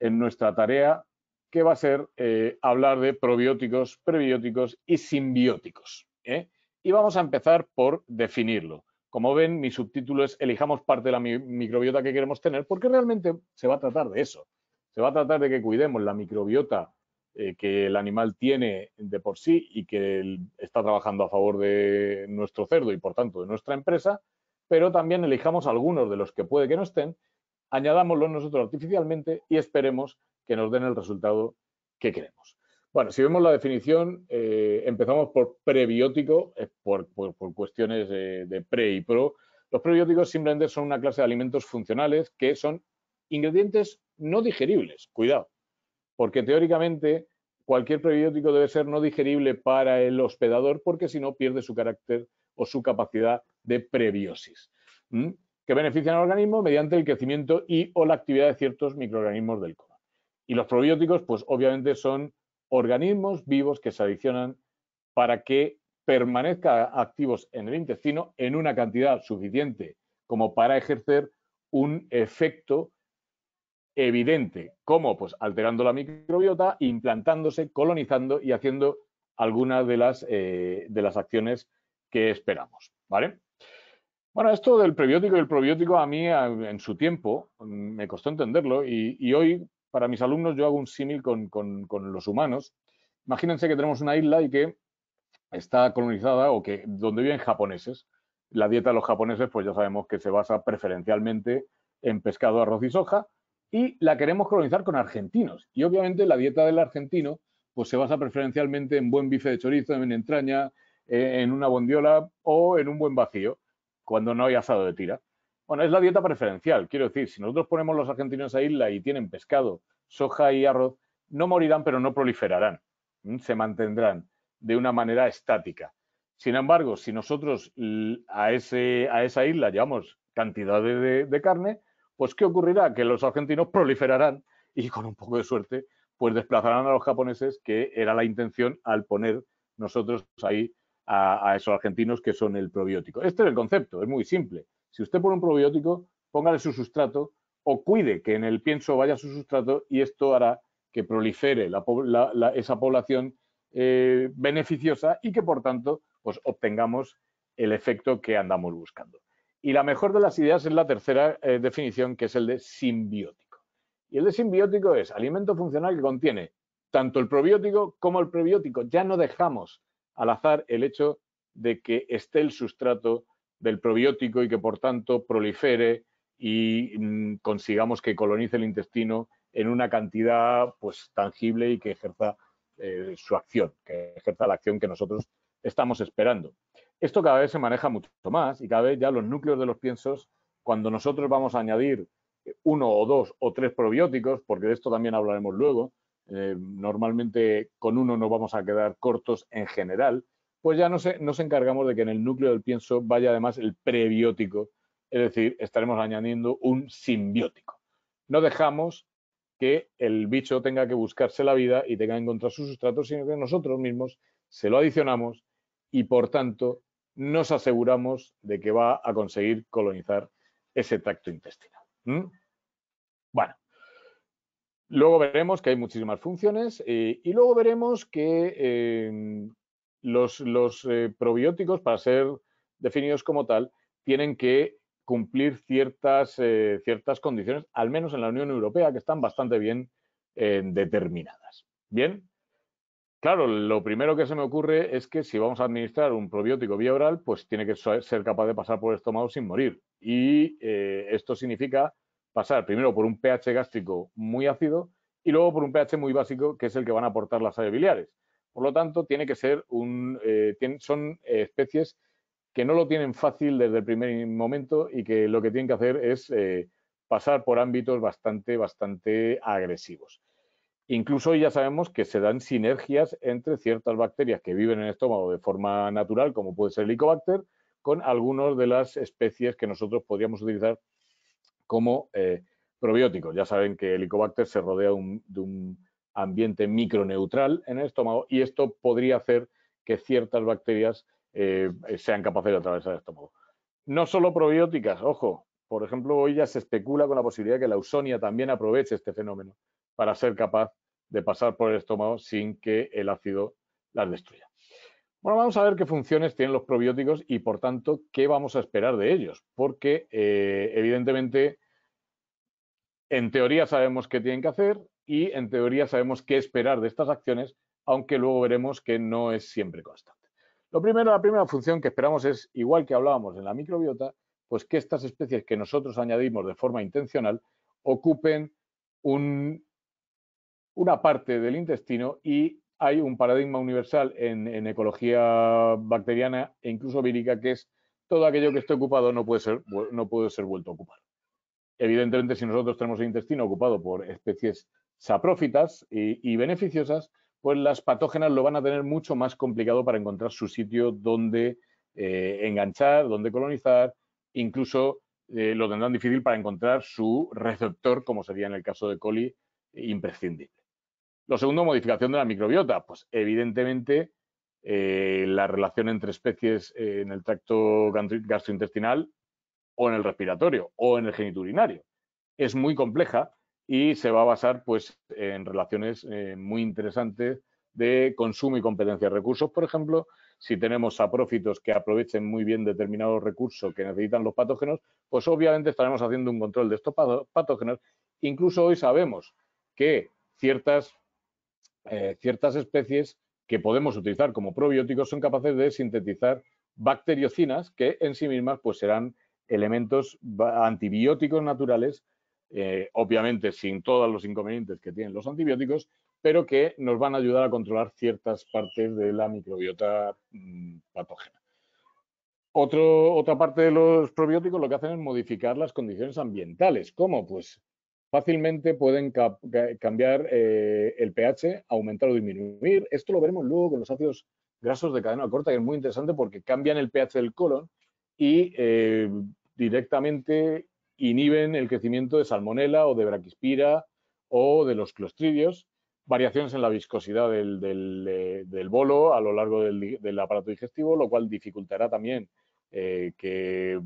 nuestra tarea, que va a ser eh, hablar de probióticos, prebióticos y simbióticos. ¿eh? Y vamos a empezar por definirlo. Como ven, mi subtítulo es Elijamos parte de la microbiota que queremos tener, porque realmente se va a tratar de eso. Se va a tratar de que cuidemos la microbiota eh, que el animal tiene de por sí y que está trabajando a favor de nuestro cerdo y, por tanto, de nuestra empresa, pero también elijamos algunos de los que puede que no estén, añadámoslos nosotros artificialmente y esperemos que nos den el resultado que queremos. Bueno, si vemos la definición, eh, empezamos por prebiótico, eh, por, cuestiones de pre y pro. Los prebióticos simplemente son una clase de alimentos funcionales que son ingredientes no digeribles, cuidado, porque teóricamente cualquier prebiótico debe ser no digerible para el hospedador porque si no pierde su carácter o su capacidad de prebiosis, que benefician al organismo mediante el crecimiento y o la actividad de ciertos microorganismos del colon. Y los probióticos, pues obviamente son organismos vivos que se adicionan para que permanezcan activos en el intestino en una cantidad suficiente como para ejercer un efecto evidente, como pues alterando la microbiota, implantándose, colonizando y haciendo algunas de las, eh, de las acciones que esperamos. ¿vale? Bueno, esto del prebiótico y el probiótico a mí en su tiempo mm, me costó entenderlo y, hoy para mis alumnos yo hago un símil con, los humanos. Imagínense que tenemos una isla y que está colonizada o que donde viven japoneses. La dieta de los japoneses pues ya sabemos que se basa preferencialmente en pescado, arroz y soja y la queremos colonizar con argentinos. Y obviamente la dieta del argentino pues se basa preferencialmente en buen bife de chorizo, en entraña, eh, en una bondiola o en un buen vacío cuando no hay asado de tira. Bueno, es la dieta preferencial, quiero decir, si nosotros ponemos los argentinos a isla y tienen pescado, soja y arroz, no morirán pero no proliferarán, mm, se mantendrán de una manera estática. Sin embargo, si nosotros a, esa isla llevamos cantidades de, de carne, pues ¿qué ocurrirá? Que los argentinos proliferarán y con un poco de suerte, pues desplazarán a los japoneses, que era la intención al poner nosotros ahí a, esos argentinos que son el probiótico. Este es el concepto, es muy simple. Si usted pone un probiótico, póngale su sustrato o cuide que en el pienso vaya su sustrato y esto hará que prolifere esa población eh, beneficiosa y que por tanto pues, obtengamos el efecto que andamos buscando. Y la mejor de las ideas es la tercera eh, definición, que es el de simbiótico. Y el de simbiótico es alimento funcional que contiene tanto el probiótico como el prebiótico. Ya no dejamos al azar el hecho de que esté el sustrato del probiótico y que por tanto prolifere y mm, consigamos que colonice el intestino en una cantidad pues tangible y que ejerza eh, su acción, que ejerza la acción que nosotros estamos esperando. Esto cada vez se maneja mucho más y cada vez ya los núcleos de los piensos, cuando nosotros vamos a añadir eh, uno o dos o tres probióticos, porque de esto también hablaremos luego, eh, normalmente con uno no vamos a quedar cortos en general, pues ya nos, nos encargamos de que en el núcleo del pienso vaya además el prebiótico, es decir, estaremos añadiendo un simbiótico. No dejamos que el bicho tenga que buscarse la vida y tenga que encontrar su sustrato, sino que nosotros mismos se lo adicionamos y, por tanto, nos aseguramos de que va a conseguir colonizar ese tracto intestinal. ¿Mm? Bueno, Luego veremos que hay muchísimas funciones eh, y luego veremos que em, los, eh, probióticos, para ser definidos como tal, tienen que cumplir ciertas, eh, ciertas condiciones, al menos en la Unión Europea, que están bastante bien determinadas. Bien, Claro, lo primero que se me ocurre es que si vamos a administrar un probiótico vía oral, pues tiene que ser capaz de pasar por el estómago sin morir. Y esto significa pasar primero por un pH gástrico muy ácido y luego por un pH muy básico, que es el que van a aportar las aves biliares. Por lo tanto, tiene que ser un, eh, son especies que no lo tienen fácil desde el primer momento y que lo que tienen que hacer es eh, pasar por ámbitos bastante, bastante agresivos. Incluso ya sabemos que se dan sinergias entre ciertas bacterias que viven en el estómago de forma natural, como puede ser el Helicobacter, con algunas de las especies que nosotros podríamos utilizar como eh, probióticos. Ya saben que Helicobacter se rodea de un ambiente microneutral en el estómago y esto podría hacer que ciertas bacterias eh, sean capaces de atravesar el estómago. No solo probióticas, ojo, por ejemplo, hoy ya se especula con la posibilidad de que la usonia también aproveche este fenómeno para ser capaz de pasar por el estómago sin que el ácido las destruya. Bueno, vamos a ver qué funciones tienen los probióticos y, por tanto, qué vamos a esperar de ellos, porque eh, evidentemente, en teoría sabemos qué tienen que hacer y en teoría sabemos qué esperar de estas acciones, aunque luego veremos que no es siempre constante. Lo primero, la primera función que esperamos es, igual que hablábamos en la microbiota, pues que estas especies que nosotros añadimos de forma intencional ocupen un, una parte del intestino y hay un paradigma universal en, ecología bacteriana e incluso vírica que es todo aquello que esté ocupado no puede ser, no puede ser vuelto a ocupar. Evidentemente, si nosotros tenemos el intestino ocupado por especies saprófitas y, beneficiosas, pues las patógenas lo van a tener mucho más complicado para encontrar su sitio donde eh, enganchar, donde colonizar, incluso eh, lo tendrán difícil para encontrar su receptor, como sería en el caso de coli, imprescindible. Lo segundo, modificación de la microbiota. Pues evidentemente eh, la relación entre especies eh, en el tracto gastrointestinal o en el respiratorio o en el geniturinario. Es muy compleja y se va a basar pues, en relaciones eh, muy interesantes de consumo y competencia de recursos. Por ejemplo, si tenemos saprófitos que aprovechen muy bien determinados recursos que necesitan los patógenos, pues obviamente estaremos haciendo un control de estos patógenos. Incluso hoy sabemos que ciertas eh, ciertas especies que podemos utilizar como probióticos son capaces de sintetizar bacteriocinas que en sí mismas pues serán elementos antibióticos naturales, eh, obviamente sin todos los inconvenientes que tienen los antibióticos, pero que nos van a ayudar a controlar ciertas partes de la microbiota mm, patógena. otra parte de los probióticos lo que hacen es modificar las condiciones ambientales. ¿Cómo? Pues fácilmente pueden cambiar eh, el pH, aumentar o disminuir. Esto lo veremos luego con los ácidos grasos de cadena corta, que es muy interesante porque cambian el pH del colon y eh, directamente inhiben el crecimiento de salmonela o de braquispira o de los clostridios, variaciones en la viscosidad del, eh, bolo a lo largo del, aparato digestivo, lo cual dificultará también que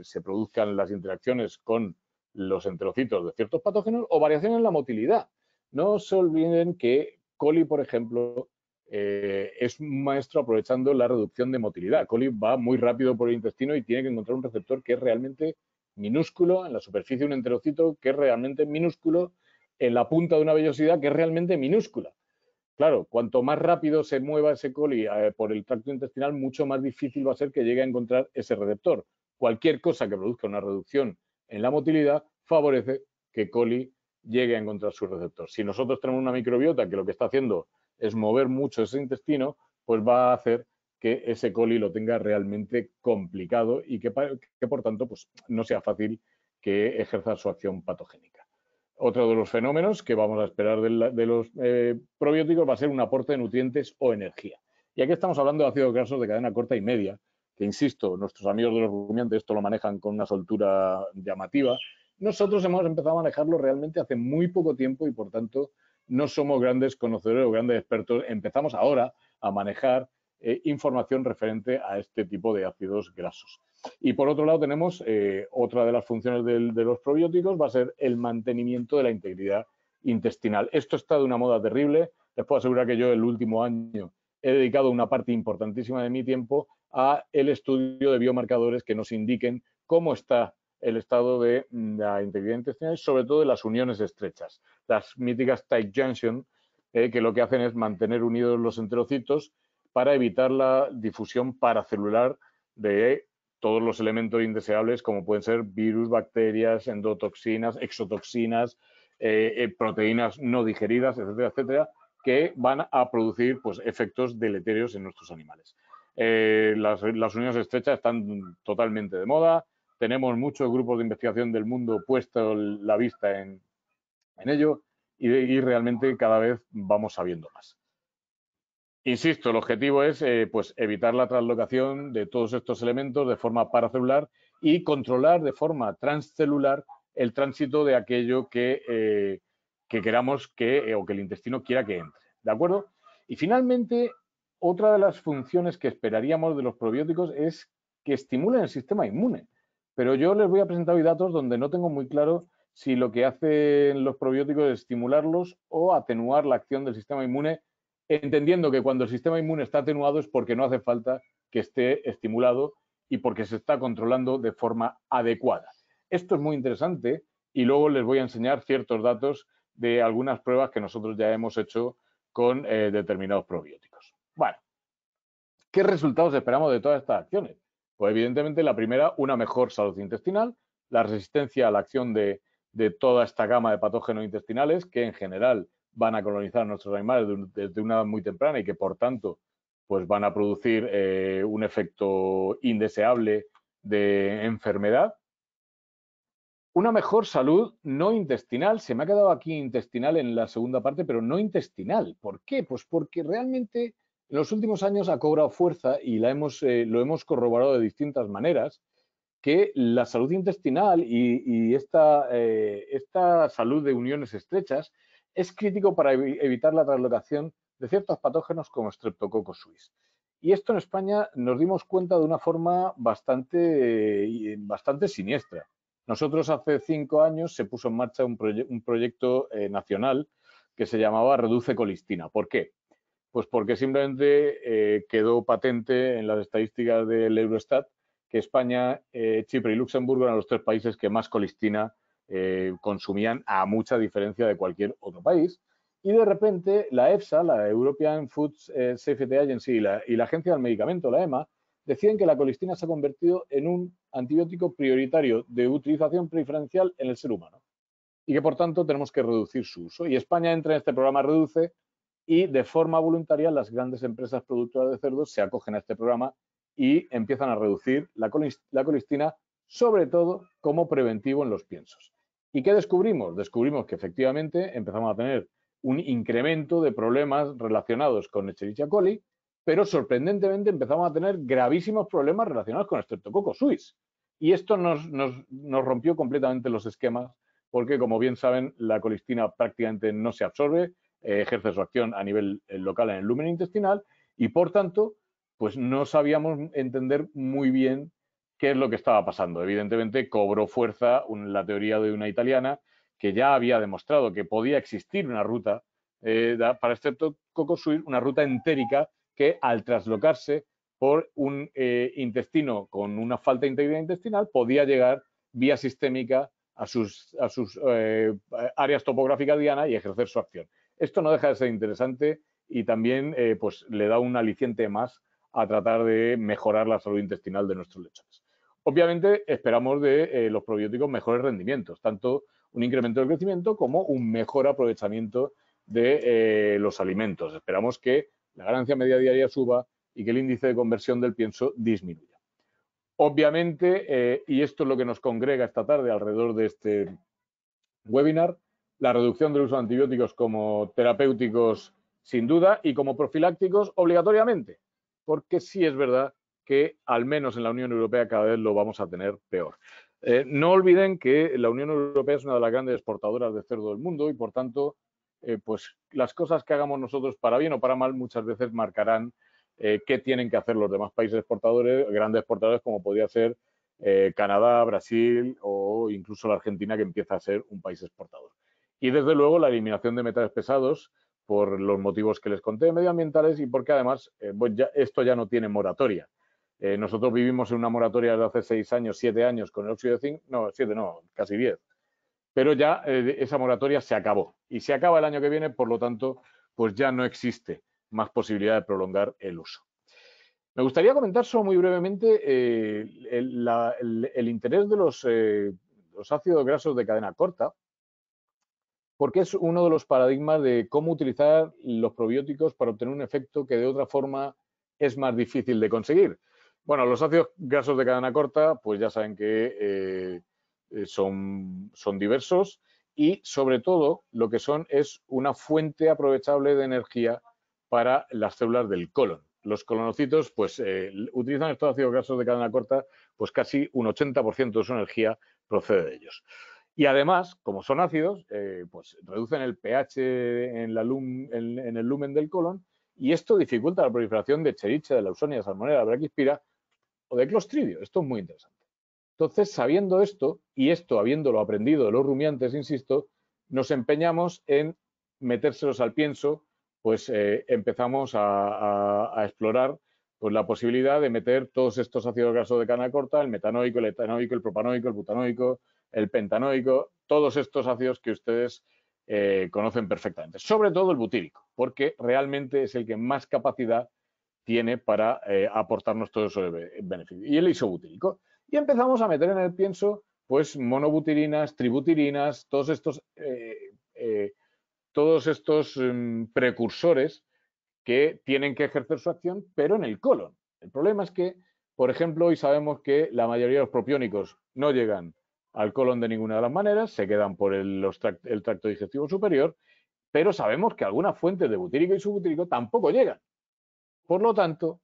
se produzcan las interacciones con los enterocitos de ciertos patógenos o variación en la motilidad. No se olviden que coli, por ejemplo, eh, es un maestro aprovechando la reducción de motilidad. Coli va muy rápido por el intestino y tiene que encontrar un receptor que es realmente minúsculo en la superficie de un enterocito, que es realmente minúsculo en la punta de una vellosidad, que es realmente minúscula. Claro, cuanto más rápido se mueva ese coli eh, por el tracto intestinal, mucho más difícil va a ser que llegue a encontrar ese receptor. Cualquier cosa que produzca una reducción en la motilidad favorece que coli llegue a encontrar su receptor. Si nosotros tenemos una microbiota que lo que está haciendo es mover mucho ese intestino, pues va a hacer que ese coli lo tenga realmente complicado y que, por tanto pues, no sea fácil que ejerza su acción patogénica. Otro de los fenómenos que vamos a esperar de, los eh, probióticos va a ser un aporte de nutrientes o energía. Y aquí estamos hablando de ácidos grasos de cadena corta y media, que insisto, nuestros amigos de los rumiantes esto lo manejan con una soltura llamativa. Nosotros hemos empezado a manejarlo realmente hace muy poco tiempo y por tanto no somos grandes conocedores o grandes expertos. Empezamos ahora a manejar eh, información referente a este tipo de ácidos grasos. Y por otro lado tenemos eh, otra de las funciones de los probióticos, va a ser el mantenimiento de la integridad intestinal. Esto está de una moda terrible. Les puedo asegurar que yo el último año he dedicado una parte importantísima de mi tiempo a el estudio de biomarcadores que nos indiquen cómo está el estado de mm, la integridad intestinal y sobre todo de las uniones estrechas, las míticas tight junction, eh, que lo que hacen es mantener unidos los enterocitos para evitar la difusión paracelular de todos los elementos indeseables como pueden ser virus, bacterias, endotoxinas, exotoxinas, eh, eh, proteínas no digeridas, etcétera, etcétera, que van a producir pues, efectos deleterios en nuestros animales. Eh, las, uniones estrechas están totalmente de moda, tenemos muchos grupos de investigación del mundo puesto la vista en, ello y, realmente cada vez vamos sabiendo más. Insisto, el objetivo es eh, pues evitar la translocación de todos estos elementos de forma paracelular y controlar de forma transcelular el tránsito de aquello que, eh, que queramos que o que el intestino quiera que entre. ¿De acuerdo? Y finalmente, otra de las funciones que esperaríamos de los probióticos es que estimulen el sistema inmune. Pero yo les voy a presentar hoy datos donde no tengo muy claro si lo que hacen los probióticos es estimularlos o atenuar la acción del sistema inmune, entendiendo que cuando el sistema inmune está atenuado es porque no hace falta que esté estimulado y porque se está controlando de forma adecuada. Esto es muy interesante y luego les voy a enseñar ciertos datos de algunas pruebas que nosotros ya hemos hecho con eh, determinados probióticos. Bueno, ¿qué resultados esperamos de todas estas acciones? Pues evidentemente la primera, una mejor salud intestinal, la resistencia a la acción de, toda esta gama de patógenos intestinales que en general van a colonizar a nuestros animales desde una edad muy temprana y que por tanto pues van a producir eh, un efecto indeseable de enfermedad. Una mejor salud no intestinal, se me ha quedado aquí intestinal en la segunda parte, pero no intestinal. ¿Por qué? Pues porque realmente en los últimos años ha cobrado fuerza y la hemos, eh, lo hemos corroborado de distintas maneras, que la salud intestinal y, eh, esta, salud de uniones estrechas es crítico para evitar la traslocación de ciertos patógenos como Streptococcus suis. Y esto en España nos dimos cuenta de una forma bastante, eh, siniestra. Nosotros hace cinco años se puso en marcha un, proyecto nacional que se llamaba Reduce Colistina. ¿Por qué? Pues porque simplemente eh, quedó patente en las estadísticas del Eurostat que España, eh, Chipre y Luxemburgo eran los tres países que más colistina eh, consumían a mucha diferencia de cualquier otro país. Y de repente la EFSA, la European Food Safety Agency y la, y la Agencia del Medicamento, la EMA, deciden que la colistina se ha convertido en un antibiótico prioritario de utilización preferencial en el ser humano y que por tanto tenemos que reducir su uso. Y España entra en este programa Reduce y de forma voluntaria las grandes empresas productoras de cerdos se acogen a este programa y empiezan a reducir la, colistina, sobre todo como preventivo en los piensos. ¿Y qué descubrimos? Descubrimos que efectivamente empezamos a tener un incremento de problemas relacionados con Echerichia coli, pero sorprendentemente empezamos a tener gravísimos problemas relacionados con Streptococcus suis. Y esto nos rompió completamente los esquemas, porque como bien saben, la colistina prácticamente no se absorbe, eh, ejerce su acción a nivel eh, local en el lumen intestinal y por tanto, pues no sabíamos entender muy bien qué es lo que estaba pasando. Evidentemente cobró fuerza la teoría de una italiana que ya había demostrado que podía existir una ruta eh, para este Cocosuir, una ruta entérica que al traslocarse por un eh, intestino con una falta de integridad intestinal podía llegar vía sistémica a sus, áreas topográficas diana y ejercer su acción. Esto no deja de ser interesante y también eh, pues, le da un aliciente más a tratar de mejorar la salud intestinal de nuestros lechones. Obviamente esperamos de eh, los probióticos mejores rendimientos, tanto un incremento del crecimiento como un mejor aprovechamiento de eh, los alimentos. Esperamos que la ganancia media diaria suba y que el índice de conversión del pienso disminuya. Obviamente, y esto es lo que nos congrega esta tarde alrededor de este webinar, la reducción del uso de antibióticos como terapéuticos sin duda y como profilácticos obligatoriamente, porque sí es verdad que al menos en la Unión Europea cada vez lo vamos a tener peor. Eh, no olviden que la Unión Europea es una de las grandes exportadoras de cerdo del mundo y por tanto, eh, pues las cosas que hagamos nosotros para bien o para mal muchas veces marcarán eh, qué tienen que hacer los demás países exportadores, grandes exportadores como podría ser Canadá, Brasil o incluso la Argentina que empieza a ser un país exportador. Y desde luego la eliminación de metales pesados por los motivos que les conté medioambientales y porque además eh, esto ya no tiene moratoria. Eh, nosotros vivimos en una moratoria desde hace seis años, siete años con el óxido de zinc, no, siete no, casi diez. Pero ya eh, esa moratoria se acabó y se acaba el año que viene, por lo tanto, pues ya no existe más posibilidad de prolongar el uso. Me gustaría comentar solo muy brevemente el, interés de los, los ácidos grasos de cadena corta porque es uno de los paradigmas de cómo utilizar los probióticos para obtener un efecto que de otra forma es más difícil de conseguir. Bueno, los ácidos grasos de cadena corta, pues ya saben que eh, eh, son, diversos y sobre todo lo que son es una fuente aprovechable de energía para las células del colon. Los colonocitos pues eh, utilizan estos ácidos grasos de cadena corta, pues casi un 80% de su energía procede de ellos. Y además, como son ácidos, eh, pues reducen el pH en, el lumen del colon y esto dificulta la proliferación de chericha, de lausonia, salmonella, braquispira o de clostridio. Esto es muy interesante. Entonces, sabiendo esto, y esto habiéndolo aprendido de los rumiantes, insisto, nos empeñamos en metérselos al pienso, pues eh, empezamos a, explorar pues, la posibilidad de meter todos estos ácidos grasos de cana corta, el metanoico, el etanoico, el propanoico, el butanoico, el pentanoico, todos estos ácidos que ustedes eh, conocen perfectamente, sobre todo el butírico, porque realmente es el que más capacidad tiene para eh, aportarnos todo eso de beneficio. Y el isobutírico. Y empezamos a meter en el pienso pues monobutirinas, tributirinas, todos estos, eh, todos estos em, precursores que tienen que ejercer su acción, pero en el colon. El problema es que, por ejemplo, hoy sabemos que la mayoría de los propiónicos no llegan al colon de ninguna de las maneras, se quedan por el, tracto digestivo superior, pero sabemos que algunas fuentes de butírico y subbutírico tampoco llegan. Por lo tanto,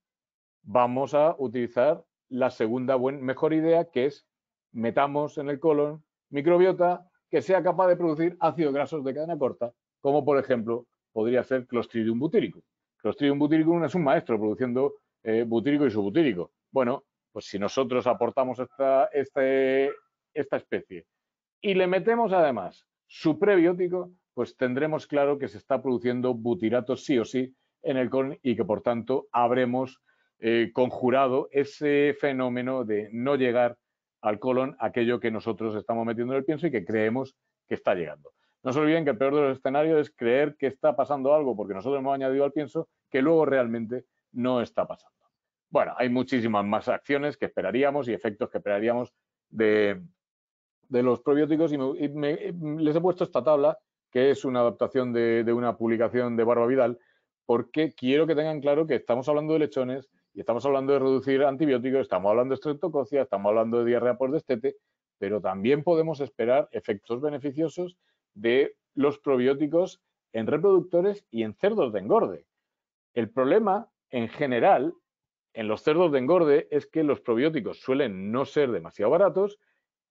vamos a utilizar la segunda buen, mejor idea, que es metamos en el colon microbiota que sea capaz de producir ácidos grasos de cadena corta, como por ejemplo podría ser Clostridium butírico. Clostridium butírico es un maestro produciendo eh, butírico y subbutírico. Bueno, pues si nosotros aportamos esta, este esta especie, y le metemos además su prebiótico, pues tendremos claro que se está produciendo butirato sí o sí en el colon y que por tanto habremos eh, conjurado ese fenómeno de no llegar al colon aquello que nosotros estamos metiendo en el pienso y que creemos que está llegando. No se olviden que el peor de los escenarios es creer que está pasando algo porque nosotros hemos añadido al pienso que luego realmente no está pasando. Bueno, hay muchísimas más acciones que esperaríamos y efectos que esperaríamos de, de los probióticos y, eh, les he puesto esta tabla, que es una adaptación de, una publicación de Barba Vidal, porque quiero que tengan claro que estamos hablando de lechones y estamos hablando de reducir antibióticos, estamos hablando de streptococia, estamos hablando de diarrea por destete, pero también podemos esperar efectos beneficiosos de los probióticos en reproductores y en cerdos de engorde. El problema, en general, en los cerdos de engorde es que los probióticos suelen no ser demasiado baratos,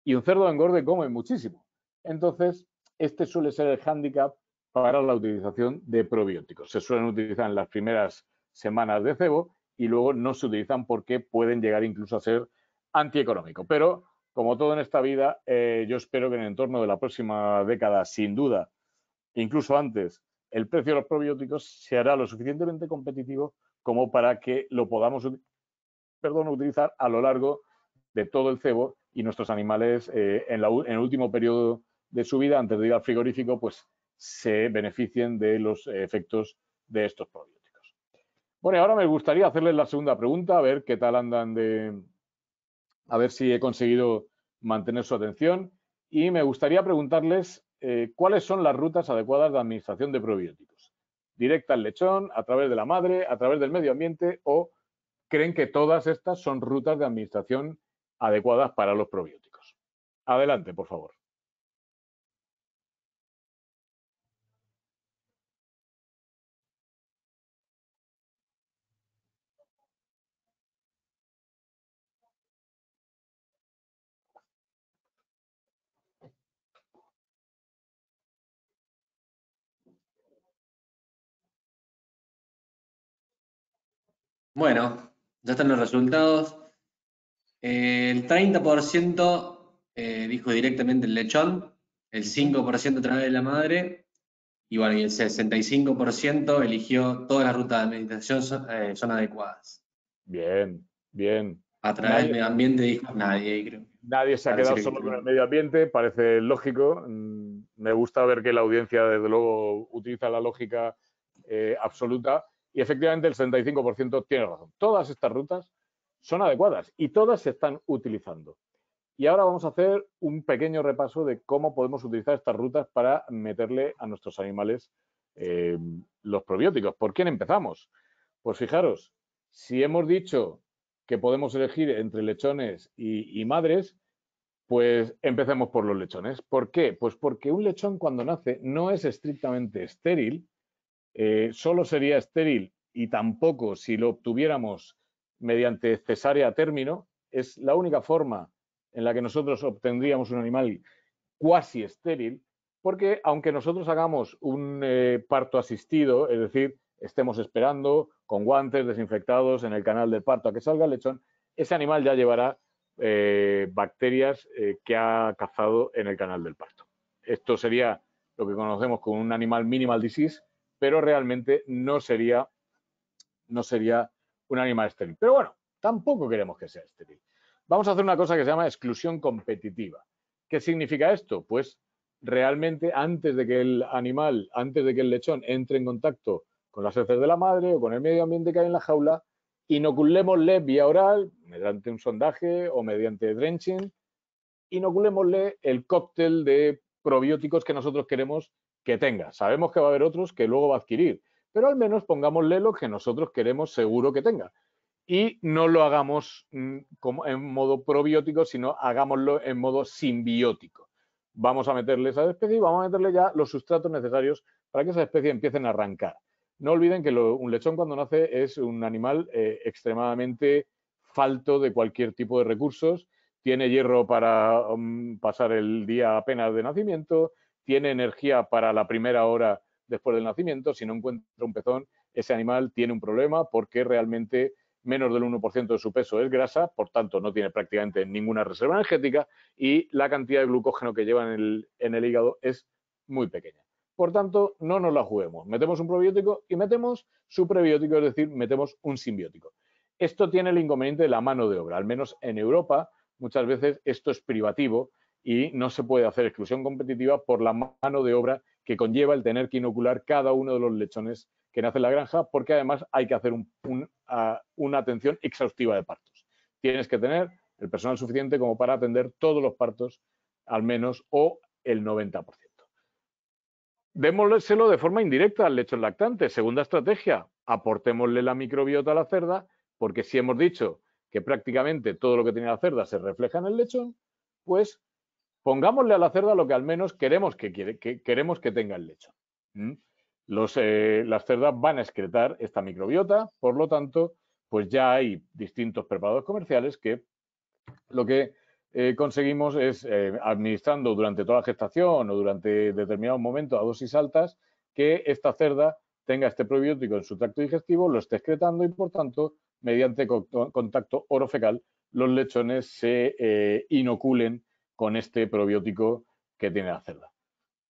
y un cerdo engorde come muchísimo. Entonces, este suele ser el hándicap para la utilización de probióticos. Se suelen utilizar en las primeras semanas de cebo y luego no se utilizan porque pueden llegar incluso a ser antieconómico. Pero, como todo en esta vida, eh, yo espero que en el entorno de la próxima década, sin duda, incluso antes, el precio de los probióticos se hará lo suficientemente competitivo como para que lo podamos perdón, utilizar a lo largo de todo el cebo y nuestros animales eh, en, el último periodo de su vida, antes de ir al frigorífico, pues se beneficien de los efectos de estos probióticos. Bueno, y ahora me gustaría hacerles la segunda pregunta, a ver qué tal andan de... a ver si he conseguido mantener su atención y me gustaría preguntarles eh, cuáles son las rutas adecuadas de administración de probióticos. Directa al lechón, a través de la madre, a través del medio ambiente o creen que todas estas son rutas de administración adecuadas para los probióticos. Adelante, por favor. Bueno, ya están los resultados. Eh, el 30% eh, dijo directamente el lechón, el 5% a través de la madre, y el 65% eligió todas las rutas de meditación eh, son, adecuadas. Bien, bien. A través del medio ambiente dijo nadie, Nadie se ha quedado solo con el medio ambiente, parece lógico. Mm, me gusta ver que la audiencia, desde luego, utiliza la lógica absoluta. Y efectivamente el 65% tiene razón. Todas estas rutas son adecuadas y todas se están utilizando. Y ahora vamos a hacer un pequeño repaso de cómo podemos utilizar estas rutas para meterle a nuestros animales eh, los probióticos. ¿Por quién empezamos? Pues fijaros, si hemos dicho que podemos elegir entre lechones y, madres, pues empecemos por los lechones. ¿Por qué? Pues porque un lechón cuando nace no es estrictamente estéril, eh, solo sería estéril y tampoco si lo obtuviéramos mediante cesárea a término, es la única forma en la que nosotros obtendríamos un animal cuasi estéril, porque aunque nosotros hagamos un eh, parto asistido, es decir, estemos esperando con guantes desinfectados en el canal del parto a que salga el lechón, ese animal ya llevará eh, bacterias eh, que ha cazado en el canal del parto. Esto sería lo que conocemos como un animal minimal disease, pero realmente no sería, no sería un animal estéril. Pero bueno, tampoco queremos que sea estéril. Vamos a hacer una cosa que se llama exclusión competitiva. ¿Qué significa esto? Pues realmente antes de que el animal, antes de que el lechón entre en contacto con las heces de la madre o con el medio ambiente que hay en la jaula, inoculémosle vía oral, mediante un sondaje o mediante drenching, inoculémosle el cóctel de probióticos que nosotros queremos que tenga. Sabemos que va a haber otros que luego va a adquirir, pero al menos pongámosle lo que nosotros queremos seguro que tenga. Y no lo hagamos mm, como en modo probiótico, sino hagámoslo en modo simbiótico. Vamos a meterle esa especie y vamos a meterle ya los sustratos necesarios para que esa especie empiecen a arrancar. No olviden que un lechón cuando nace es un animal eh, extremadamente falto de cualquier tipo de recursos, tiene hierro para mm, pasar el día apenas de nacimiento, tiene energía para la primera hora después del nacimiento, si no encuentra un pezón, ese animal tiene un problema porque realmente menos del 1% de su peso es grasa, por tanto no tiene prácticamente ninguna reserva energética y la cantidad de glucógeno que lleva en el, hígado es muy pequeña. Por tanto, no nos la juguemos. Metemos un probiótico y metemos su prebiótico, es decir, metemos un simbiótico. Esto tiene el inconveniente de la mano de obra, al menos en Europa muchas veces esto es privativo y no se puede hacer exclusión competitiva por la mano de obra que conlleva el tener que inocular cada uno de los lechones que nace en la granja, porque además hay que hacer una atención exhaustiva de partos. Tienes que tener el personal suficiente como para atender todos los partos, al menos, o el 90%. Démoselo de forma indirecta al lechón lactante. Segunda estrategia, aportémosle la microbiota a la cerda, porque si hemos dicho que prácticamente todo lo que tiene la cerda se refleja en el lechón, pues pongámosle a la cerda lo que al menos queremos que, queremos que tenga el lecho. Eh, las cerdas van a excretar esta microbiota, por lo tanto, pues ya hay distintos preparados comerciales que lo que eh, conseguimos es, eh, administrando durante toda la gestación o durante determinados momentos a dosis altas, que esta cerda tenga este probiótico en su tracto digestivo, lo esté excretando y, por tanto, mediante contacto orofecal, los lechones se inoculen con este probiótico que tiene la celda.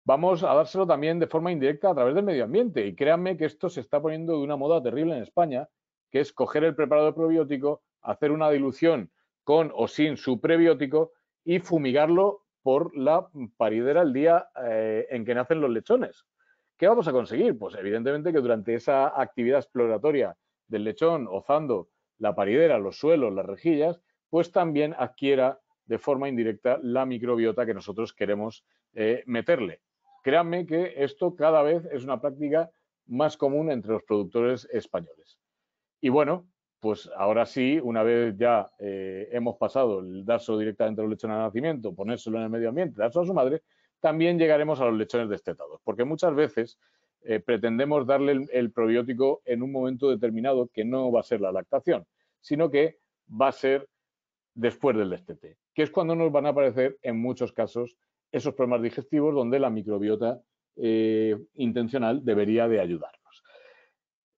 Vamos a dárselo también de forma indirecta a través del medio ambiente y créanme que esto se está poniendo de una moda terrible en España, que es coger el preparado probiótico, hacer una dilución con o sin su prebiótico y fumigarlo por la paridera el día eh, en que nacen los lechones. ¿Qué vamos a conseguir? Pues evidentemente que durante esa actividad exploratoria del lechón, ozando la paridera, los suelos, las rejillas, pues también adquiera de forma indirecta la microbiota que nosotros queremos eh, meterle. Créanme que esto cada vez es una práctica más común entre los productores españoles. Y bueno, pues ahora sí, una vez ya eh, hemos pasado el darso directamente a los lechones de nacimiento, ponérselo en el medio ambiente, dárselo a su madre, también llegaremos a los lechones destetados, porque muchas veces eh, pretendemos darle el, el, probiótico en un momento determinado que no va a ser la lactación, sino que va a ser después del destete que es cuando nos van a aparecer en muchos casos esos problemas digestivos donde la microbiota eh, intencional debería de ayudarnos.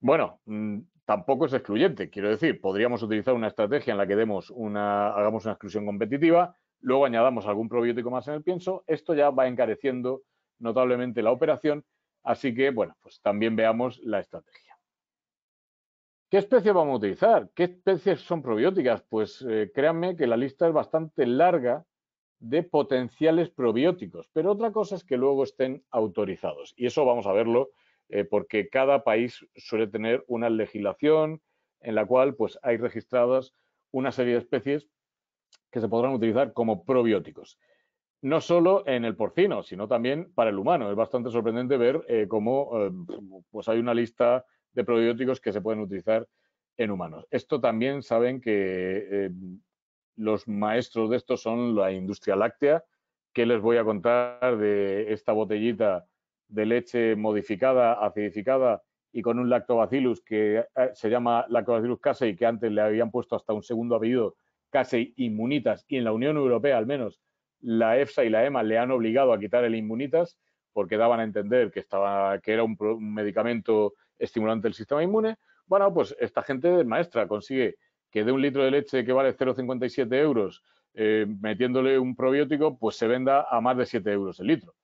Bueno, mm, tampoco es excluyente, quiero decir, podríamos utilizar una estrategia en la que demos una, hagamos una exclusión competitiva, luego añadamos algún probiótico más en el pienso, esto ya va encareciendo notablemente la operación, así que, bueno, pues también veamos la estrategia. ¿Qué especies vamos a utilizar? ¿Qué especies son probióticas? Pues eh, créanme que la lista es bastante larga de potenciales probióticos, pero otra cosa es que luego estén autorizados. Y eso vamos a verlo eh, porque cada país suele tener una legislación en la cual pues, hay registradas una serie de especies que se podrán utilizar como probióticos. No solo en el porcino, sino también para el humano. Es bastante sorprendente ver eh, cómo pues hay una lista de probióticos que se pueden utilizar en humanos. Esto también saben que em, los maestros de esto son la industria láctea, que les voy a contar de esta botellita de leche modificada, acidificada y con un lactobacillus que eh, se llama lactobacillus casei, que antes le habían puesto hasta un segundo apellido, casei inmunitas, y en la Unión Europea al menos la EFSA y la EMA le han obligado a quitar el inmunitas porque daban a entender que, estaba, que era un medicamento estimulante del sistema inmune. Bueno, pues esta gente maestra, consigue que de un litro de leche que vale 0,57 euros, eh, metiéndole un probiótico, pues se venda a más de 7 euros el litro.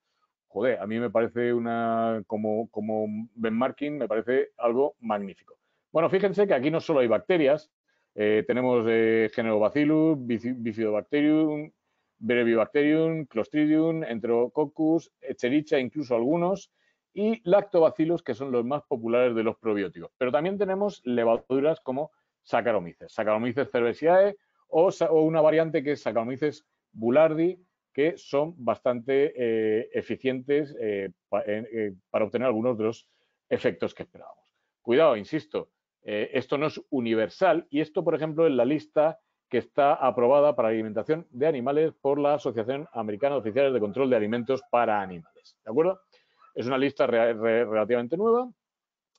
Joder, a mí me parece una, como, como benchmarking, me parece algo magnífico. Bueno, fíjense que aquí no solo hay bacterias, eh, tenemos eh, género Bacillus, Bifidobacterium, Brevibacterium, Clostridium, Enterococcus, echericha, incluso algunos, y lactobacilos, que son los más populares de los probióticos. Pero también tenemos levaduras como Saccharomyces, Saccharomyces cerevisiae o, una variante que es Saccharomyces boulardii, que son bastante eh, eficientes eh, eh, para obtener algunos de los efectos que esperábamos. Cuidado, insisto, esto no es universal y esto, por ejemplo, en la lista que está aprobada para alimentación de animales por la Asociación Americana de Oficiales de Control de Alimentos para Animales. ¿De acuerdo? Es una lista relativamente nueva,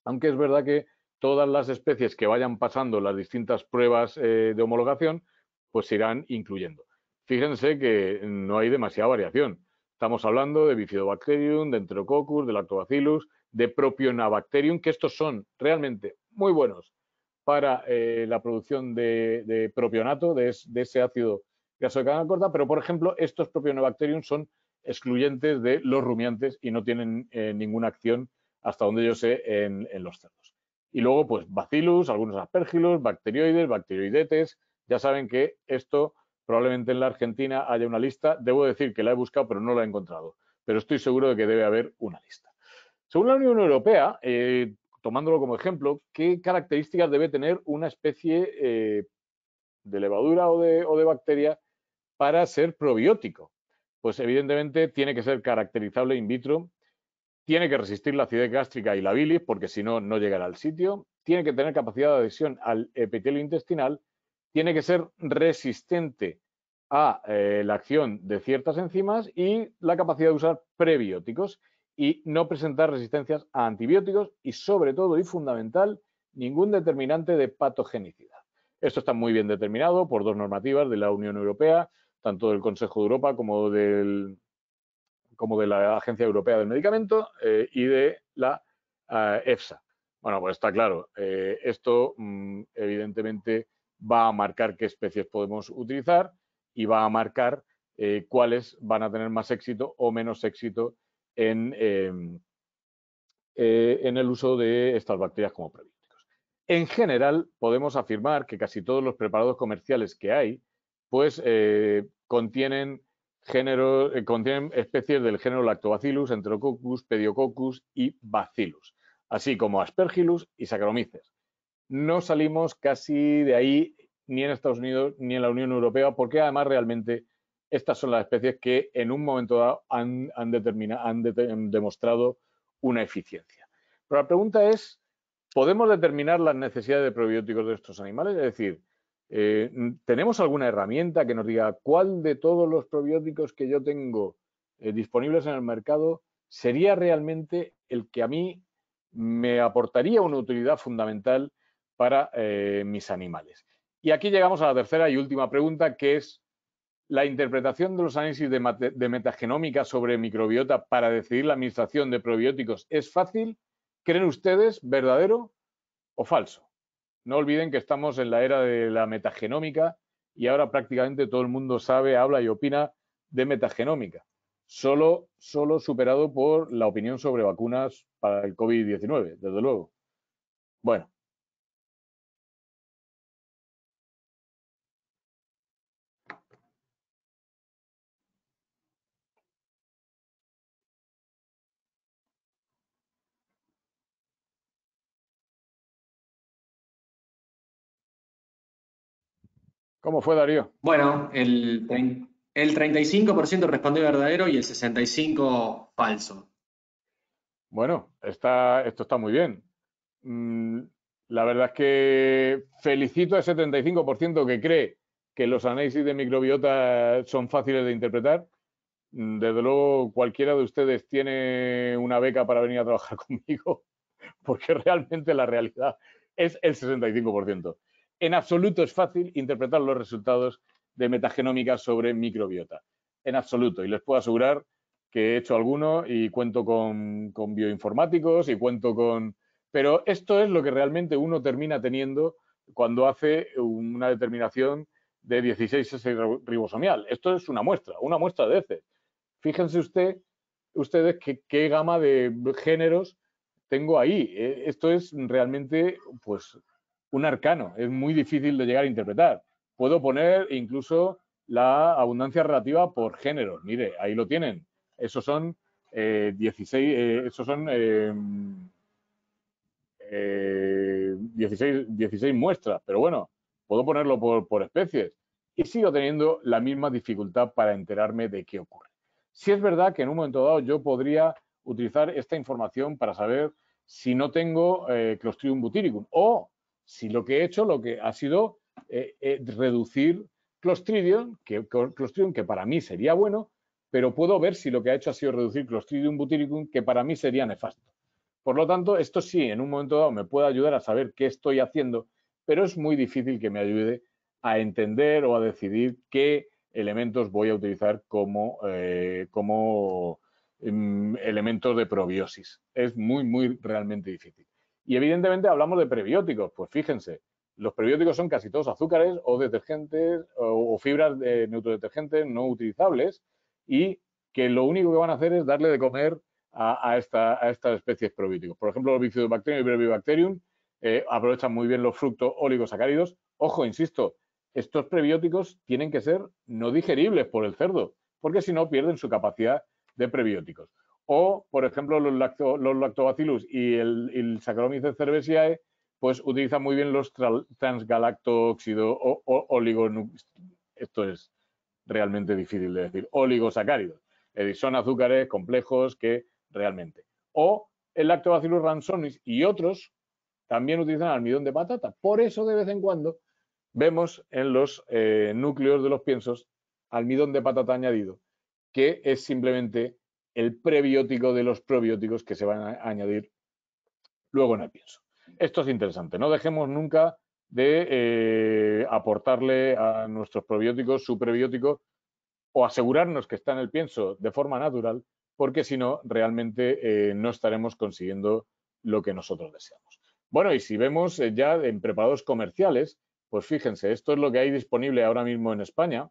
aunque es verdad que todas las especies que vayan pasando las distintas pruebas eh, de homologación, pues se irán incluyendo. Fíjense que no hay demasiada variación. Estamos hablando de Bifidobacterium, de Enterococcus, de Lactobacillus, de Propionabacterium, que estos son realmente muy buenos para eh, la producción de, propionato, de, ese ácido graso de cadena corta, pero por ejemplo, estos Propionabacterium son excluyentes de los rumiantes y no tienen eh, ninguna acción, hasta donde yo sé, en, los cerdos. Y luego, pues, bacillus, algunos aspergilos, bacterioides, bacterioidetes. Ya saben que esto probablemente en la Argentina haya una lista. Debo decir que la he buscado, pero no la he encontrado. Pero estoy seguro de que debe haber una lista. Según la Unión Europea, eh, tomándolo como ejemplo, ¿qué características debe tener una especie eh, de levadura o de bacteria para ser probiótico? pues evidentemente tiene que ser caracterizable in vitro, tiene que resistir la acidez gástrica y la bilis, porque si no, no llegará al sitio, tiene que tener capacidad de adhesión al epitelio intestinal, tiene que ser resistente a eh, la acción de ciertas enzimas y la capacidad de usar prebióticos y no presentar resistencias a antibióticos y sobre todo y fundamental ningún determinante de patogenicidad. Esto está muy bien determinado por dos normativas de la Unión Europea, tanto del Consejo de Europa como, del, como de la Agencia Europea del Medicamento eh, y de la eh, EFSA. Bueno, pues está claro, eh, esto mm, evidentemente va a marcar qué especies podemos utilizar y va a marcar cuáles van a tener más éxito o menos éxito en, em, en el uso de estas bacterias como prebióticos. En general, podemos afirmar que casi todos los preparados comerciales que hay pues eh, contienen, eh, contienen especies del género Lactobacillus, Enterococcus, Pediococcus y Bacillus, así como Aspergillus y Saccharomyces. No salimos casi de ahí ni en Estados Unidos ni en la Unión Europea, porque además realmente estas son las especies que en un momento dado han, determinado, han demostrado una eficiencia. Pero la pregunta es, ¿podemos determinar las necesidades de probióticos de estos animales? Es decir, eh, mm, ¿Tenemos alguna herramienta que nos diga cuál de todos los probióticos que yo tengo eh, disponibles en el mercado sería realmente el que a mí me aportaría una utilidad fundamental para eh, mis animales? Y aquí llegamos a la tercera y última pregunta, que es la interpretación de los análisis de metagenómica sobre microbiota para decidir la administración de probióticos. ¿Es fácil? ¿Creen ustedes verdadero o falso? No olviden que estamos en la era de la metagenómica y ahora prácticamente todo el mundo sabe, habla y opina de metagenómica, solo, solo superado por la opinión sobre vacunas para el COVID-19, desde luego. Bueno, ¿Cómo fue Darío? Bueno, el, 35% respondió verdadero y el 65% falso. Bueno, está, esto está muy bien. Mm, la verdad es que felicito ese 35% que cree que los análisis de microbiota son fáciles de interpretar. Mm, desde luego, cualquiera de ustedes tiene una beca para venir a trabajar conmigo, porque realmente la realidad es el 65% en absoluto es fácil interpretar los resultados de metagenómica sobre microbiota. En absoluto. Y les puedo asegurar que he hecho alguno y cuento con, bioinformáticos y cuento con... Pero esto es lo que realmente uno termina teniendo cuando hace una determinación de 16 ribosomial. Esto es una muestra, una muestra de heces. Fíjense usted, ustedes qué, qué gama de géneros tengo ahí. Eh, esto es realmente pues, un arcano, es muy difícil de llegar a interpretar. Puedo poner incluso la abundancia relativa por género. Mire, ahí lo tienen. Esos son 16, eh, eh, son 16, eh, mm, muestras, pero bueno, puedo ponerlo por, especies y sigo teniendo la misma dificultad para enterarme de qué ocurre. Si es verdad que en un momento dado yo podría utilizar esta información para saber si no tengo Clostridium butyricum o si lo que he hecho lo que ha sido eh, eh, reducir Clostridium, que, Clostridium, que para mí sería bueno, pero puedo ver si lo que ha hecho ha sido reducir Clostridium butyricum, que para mí sería nefasto. Por lo tanto, esto sí, en un momento dado me puede ayudar a saber qué estoy haciendo, pero es muy difícil que me ayude a entender o a decidir qué elementos voy a utilizar como, eh, como mm, elementos de probiosis. Es muy, muy realmente difícil. Y evidentemente hablamos de prebióticos. Pues fíjense, los prebióticos son casi todos azúcares o detergentes o, fibras de neutrodetergentes no utilizables y que lo único que van a hacer es darle de comer a, esta, estas especies probióticos. Por ejemplo, los bifidobacterium y brebibacterium eh, aprovechan muy bien los fructos oligosacáridos. Ojo, insisto, estos prebióticos tienen que ser no digeribles por el cerdo, porque si no pierden su capacidad de prebióticos. O, por ejemplo, los, los lactobacillus y el, Saccharomyces cerevisiae, pues utilizan muy bien los transgalactóxido o, o Esto es realmente difícil de decir, oligosacáridos. son azúcares complejos que realmente. O el lactobacillus ransonis y otros también utilizan almidón de patata. Por eso, de vez en cuando, vemos en los eh, núcleos de los piensos almidón de patata añadido, que es simplemente el prebiótico de los probióticos que se van a añadir luego en el pienso. Esto es interesante. No dejemos nunca de eh, aportarle a nuestros probióticos su prebiótico o asegurarnos que está en el pienso de forma natural, porque si no, realmente eh, no estaremos consiguiendo lo que nosotros deseamos. Bueno, y si vemos eh, ya en preparados comerciales, pues fíjense, esto es lo que hay disponible ahora mismo en España.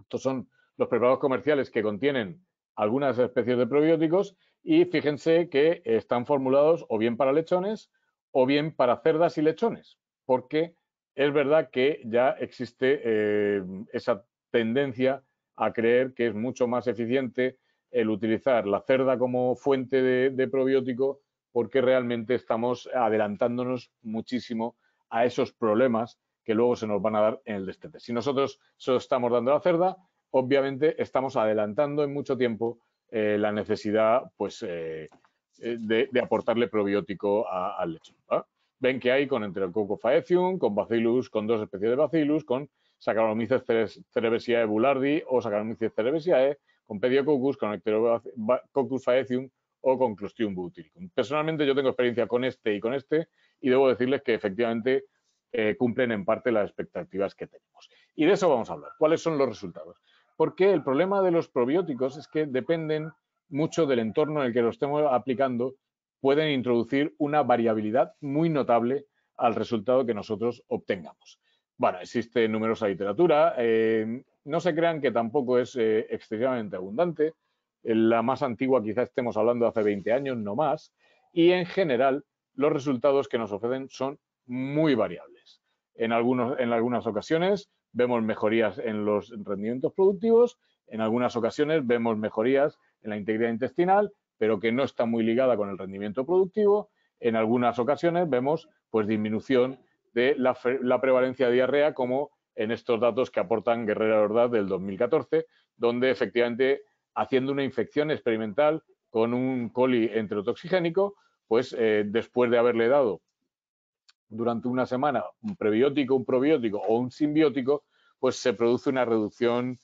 Estos son los preparados comerciales que contienen algunas especies de probióticos y fíjense que están formulados o bien para lechones o bien para cerdas y lechones, porque es verdad que ya existe eh, esa tendencia a creer que es mucho más eficiente el utilizar la cerda como fuente de, probiótico porque realmente estamos adelantándonos muchísimo a esos problemas que luego se nos van a dar en el destete. Si nosotros solo estamos dando la cerda, obviamente estamos adelantando en mucho tiempo eh, la necesidad pues, eh, eh, de, aportarle probiótico al lecho. Ven que hay con Enterococcus faecium, con Bacillus, con dos especies de Bacillus, con Saccharomyces cerevisiae bulardi o Saccharomyces cerevisiae, con Pediococcus, con Enterococcus faecium o con Clostridium butyricum. Personalmente yo tengo experiencia con este y con este y debo decirles que efectivamente cumplen en parte las expectativas que tenemos. Y de eso vamos a hablar. ¿Cuáles son los resultados? porque el problema de los probióticos es que dependen mucho del entorno en el que los estemos aplicando, pueden introducir una variabilidad muy notable al resultado que nosotros obtengamos. Bueno, existe numerosa literatura, eh, no se crean que tampoco es eh, excesivamente abundante, la más antigua quizás estemos hablando hace 20 años, no más, y en general los resultados que nos ofrecen son muy variables. En, en algunas ocasiones vemos mejorías en los rendimientos productivos, en algunas ocasiones vemos mejorías en la integridad intestinal, pero que no está muy ligada con el rendimiento productivo. En algunas ocasiones vemos pues disminución de la, prevalencia de diarrea, como en estos datos que aportan Guerrera Ordaz del 2014, donde efectivamente haciendo una infección experimental con un coli enterotoxigénico, pues eh, después de haberle dado durante una semana un prebiótico, un probiótico o un simbiótico, pues se produce una reducción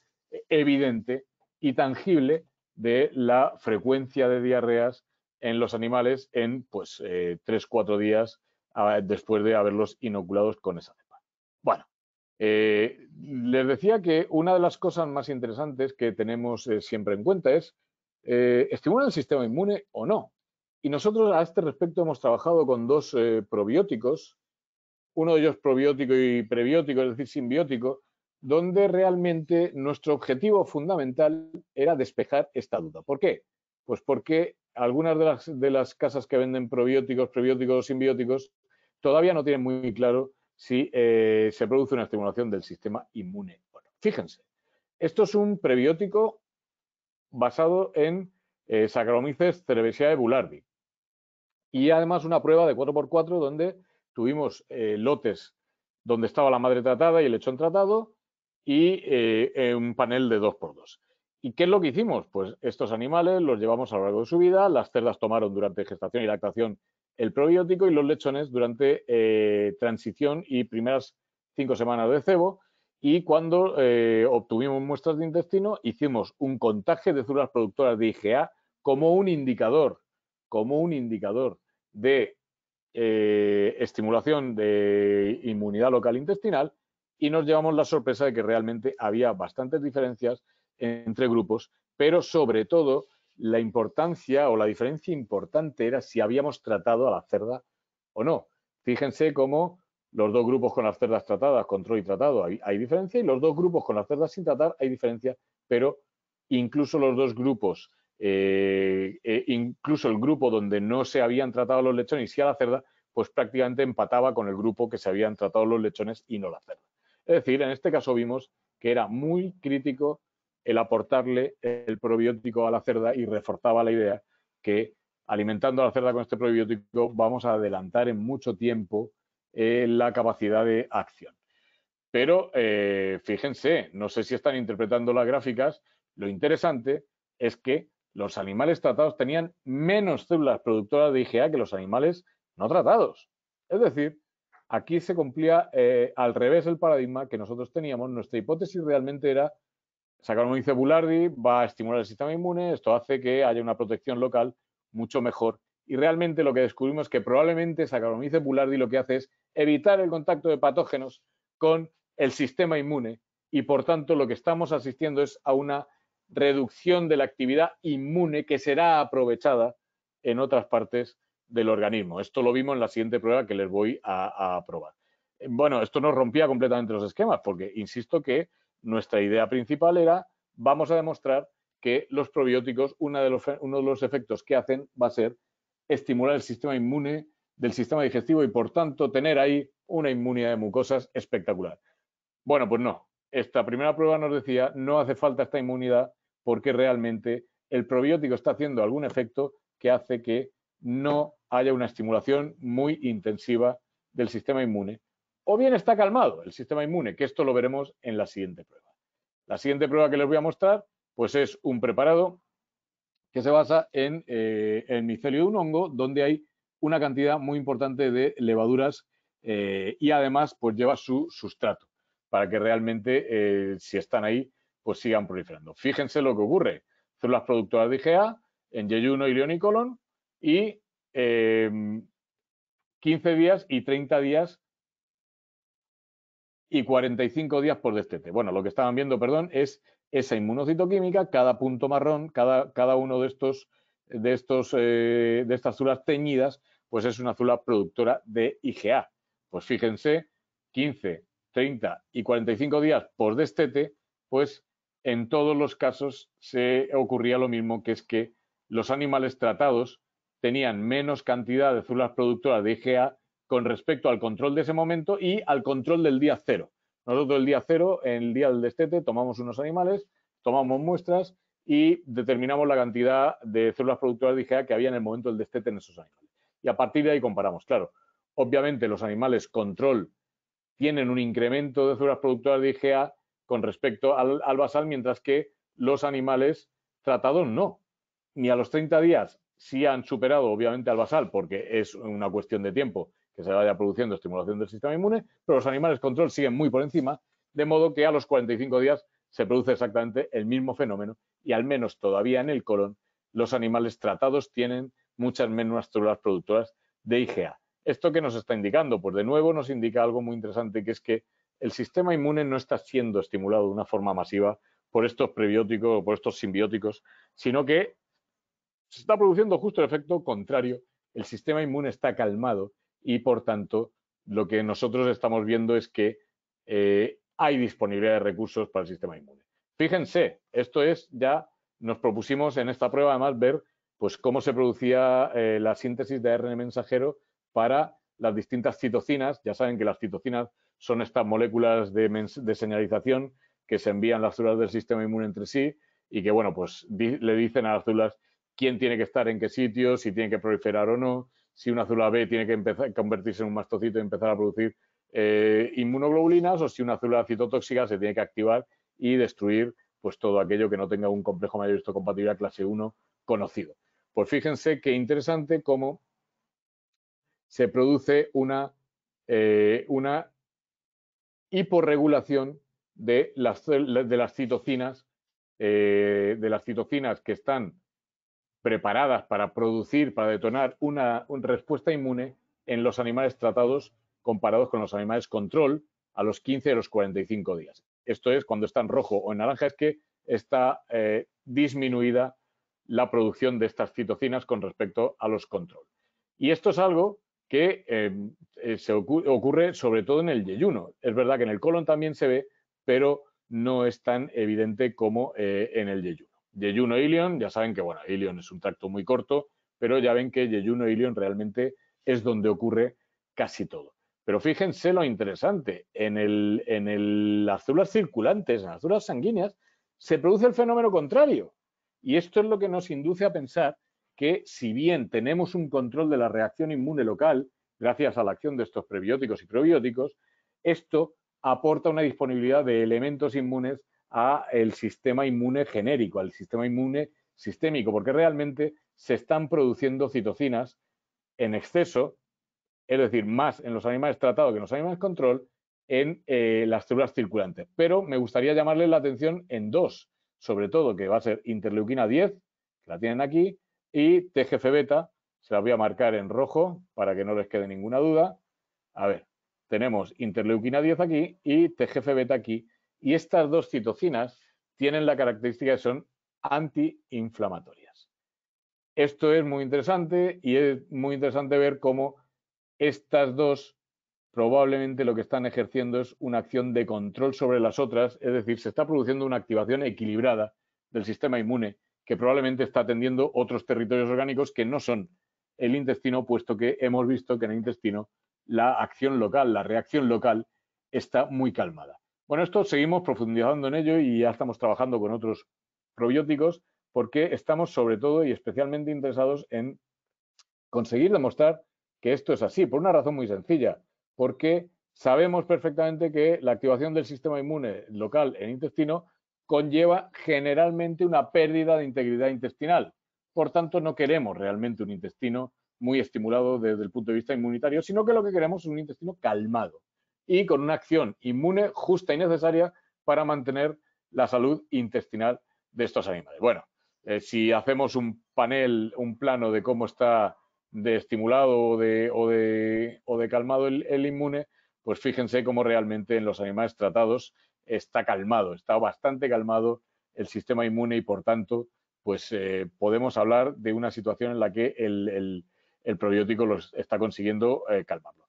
evidente y tangible de la frecuencia de diarreas en los animales en pues eh, cuatro días después de haberlos inoculados con esa cepa. Bueno, eh, les decía que una de las cosas más interesantes que tenemos eh, siempre en cuenta es, eh, ¿estimula el sistema inmune o no? Y nosotros a este respecto hemos trabajado con dos eh, probióticos, uno de ellos probiótico y prebiótico, es decir, simbiótico, donde realmente nuestro objetivo fundamental era despejar esta duda. ¿Por qué? Pues porque algunas de las, casas que venden probióticos, prebióticos o simbióticos todavía no tienen muy claro si eh, se produce una estimulación del sistema inmune o Fíjense, esto es un prebiótico basado en eh, Saccharomyces cerevisiae boulardii y además una prueba de 4x4 donde tuvimos eh, lotes donde estaba la madre tratada y el lechón tratado y eh, eh, un panel de 2x2. ¿Y qué es lo que hicimos? Pues estos animales los llevamos a lo largo de su vida, las cerdas tomaron durante gestación y lactación el probiótico y los lechones durante transición y primeras cinco semanas de cebo y cuando obtuvimos muestras de intestino hicimos un contaje de células productoras de IgA como un indicador como un indicador de eh, estimulación de inmunidad local intestinal y nos llevamos la sorpresa de que realmente había bastantes diferencias entre grupos, pero sobre todo la importancia o la diferencia importante era si habíamos tratado a la cerda o no. Fíjense cómo los dos grupos con las cerdas tratadas, control y tratado, hay, hay, diferencia, y los dos grupos con las cerdas sin tratar, hay diferencia, pero incluso los dos grupos eh, eh, incluso el grupo donde no se habían tratado los lechones y sí a la cerda, pues prácticamente empataba con el grupo que se habían tratado los lechones y no la cerda. Es decir, en este caso vimos que era muy crítico el aportarle el probiótico a la cerda y reforzaba la idea que alimentando a la cerda con este probiótico vamos a adelantar en mucho tiempo eh, la capacidad de acción. Pero fíjense, no sé si están interpretando las gráficas, lo interesante es que los animales tratados tenían menos células productoras de IgA que los animales no tratados. Es decir, aquí se cumplía eh, al revés el paradigma que nosotros teníamos. Nuestra hipótesis realmente era, sacar un va a estimular el sistema inmune, esto hace que haya una protección local mucho mejor. Y realmente lo que descubrimos es que probablemente Saccharomyces boulardii lo que hace es evitar el contacto de patógenos con el sistema inmune y por tanto lo que estamos asistiendo es a una reducción de la actividad inmune que será aprovechada en otras partes del organismo. Esto lo vimos en la siguiente prueba que les voy a, probar. Eh, bueno, esto nos rompía completamente los esquemas porque, insisto, que nuestra idea principal era vamos a demostrar que los probióticos, de uno de los efectos que hacen va a ser estimular el sistema inmune del sistema digestivo y, por tanto, tener ahí una inmunidad de mucosas espectacular. Bueno, pues no, esta primera prueba nos decía, no hace falta esta inmunidad porque realmente el probiótico está haciendo algún efecto que hace que no haya una estimulación muy intensiva del sistema inmune. O bien está calmado el sistema inmune, que esto lo veremos en la siguiente prueba. La siguiente prueba que les voy a mostrar, pues es un preparado que se basa en el eh, micelio de un hongo, donde hay una cantidad muy importante de levaduras eh, y además pues lleva su sustrato para que realmente, eh, si están ahí, pues sigan proliferando. Fíjense lo que ocurre. Células productoras de IgA en yeyuno, León y colon y 15 em, días y 30 días y 45 días por destete. Bueno, lo que estaban viendo, perdón, es esa inmunocitoquímica, cada punto marrón, cada, cada uno de estos, de estos eh, de estas células teñidas, pues es una célula productora de IgA. Pues fíjense, 15 30 y 45 días por destete, pues en todos los casos se ocurría lo mismo, que es que los animales tratados tenían menos cantidad de células productoras de IgA con respecto al control de ese momento y al control del día cero. Nosotros el día cero, en el día del destete, tomamos unos animales, tomamos muestras y determinamos la cantidad de células productoras de IgA que había en el momento del destete en esos animales. Y a partir de ahí comparamos. Claro, obviamente los animales control tienen un incremento de células productoras de IgA con respecto al, basal, mientras que los animales tratados no. Ni a los 30 días, si han superado obviamente al basal, porque es una cuestión de tiempo que se vaya produciendo estimulación del sistema inmune, pero los animales control siguen muy por encima, de modo que a los 45 días se produce exactamente el mismo fenómeno y al menos todavía en el colon los animales tratados tienen muchas menos células productoras de IgA. ¿Esto que nos está indicando? Pues de nuevo nos indica algo muy interesante, que es que el sistema inmune no está siendo estimulado de una forma masiva por estos prebióticos o por estos simbióticos, sino que se está produciendo justo el efecto contrario. El sistema inmune está calmado y, por tanto, lo que nosotros estamos viendo es que eh, hay disponibilidad de recursos para el sistema inmune. Fíjense, esto es ya, nos propusimos en esta prueba además ver pues, cómo se producía eh, la síntesis de ARN mensajero para las distintas citocinas. Ya saben que las citocinas son estas moléculas de, señalización que se envían las células del sistema inmune entre sí y que, bueno, pues le dicen a las células quién tiene que estar en qué sitio, si tiene que proliferar o no, si una célula B tiene que empezar, convertirse en un mastocito y empezar a producir eh, inmunoglobulinas o si una célula citotóxica se tiene que activar y destruir pues todo aquello que no tenga un complejo mayor a clase 1 conocido. Pues fíjense qué interesante cómo se produce una, eh, hiporregulación de las, de las citocinas, eh, de las citocinas que están preparadas para producir, para detonar una, respuesta inmune en los animales tratados comparados con los animales control a los 15 a los 45 días. Esto es cuando está en rojo o en naranja, es que está eh, disminuida la producción de estas citocinas con respecto a los control. Y esto es algo que em, eh, se ocurre, sobre todo en el yeyuno. Es verdad que en el colon también se ve, pero no es tan evidente como eh, en el yeyuno. Yeyuno ilion, ya saben que bueno, ilion es un tracto muy corto, pero ya ven que yeyuno ilion realmente es donde ocurre casi todo. Pero fíjense lo interesante, en, el, en las células circulantes, en las células sanguíneas, se produce el fenómeno contrario. Y esto es lo que nos induce a pensar que si bien tenemos un control de la reacción inmune local, gracias a la acción de estos prebióticos y probióticos, esto aporta una disponibilidad de elementos inmunes al sistema inmune genérico, al sistema inmune sistémico, porque realmente se están produciendo citocinas en exceso, es decir, más en los animales tratados que en los animales control, en eh, las células circulantes. Pero me gustaría llamarles la atención en dos, sobre todo, que va a ser interleuquina 10, que la tienen aquí, y TGF beta, se las voy a marcar en rojo para que no les quede ninguna duda. A ver, tenemos interleuquina 10 aquí y TGF beta aquí. Y estas dos citocinas tienen la característica de son antiinflamatorias. Esto es muy interesante y es muy interesante ver cómo estas dos probablemente lo que están ejerciendo es una acción de control sobre las otras, es decir, se está produciendo una activación equilibrada del sistema inmune que probablemente está atendiendo otros territorios orgánicos que no son el intestino, puesto que hemos visto que en el intestino la acción local, la reacción local está muy calmada. Bueno, esto seguimos profundizando en ello y ya estamos trabajando con otros probióticos porque estamos sobre todo y especialmente interesados en conseguir demostrar que esto es así, por una razón muy sencilla, porque sabemos perfectamente que la activación del sistema inmune local en intestino conlleva generalmente una pérdida de integridad intestinal. Por tanto, no queremos realmente un intestino muy estimulado desde el punto de vista inmunitario, sino que lo que queremos es un intestino calmado y con una acción inmune justa y necesaria para mantener la salud intestinal de estos animales. Bueno, eh, si hacemos un panel, un plano de cómo está de estimulado o de, calmado el, inmune, pues fíjense cómo realmente en los animales tratados está calmado, está bastante calmado el sistema inmune y por tanto, pues eh, podemos hablar de una situación en la que el, probiótico los está consiguiendo eh, calmarlo.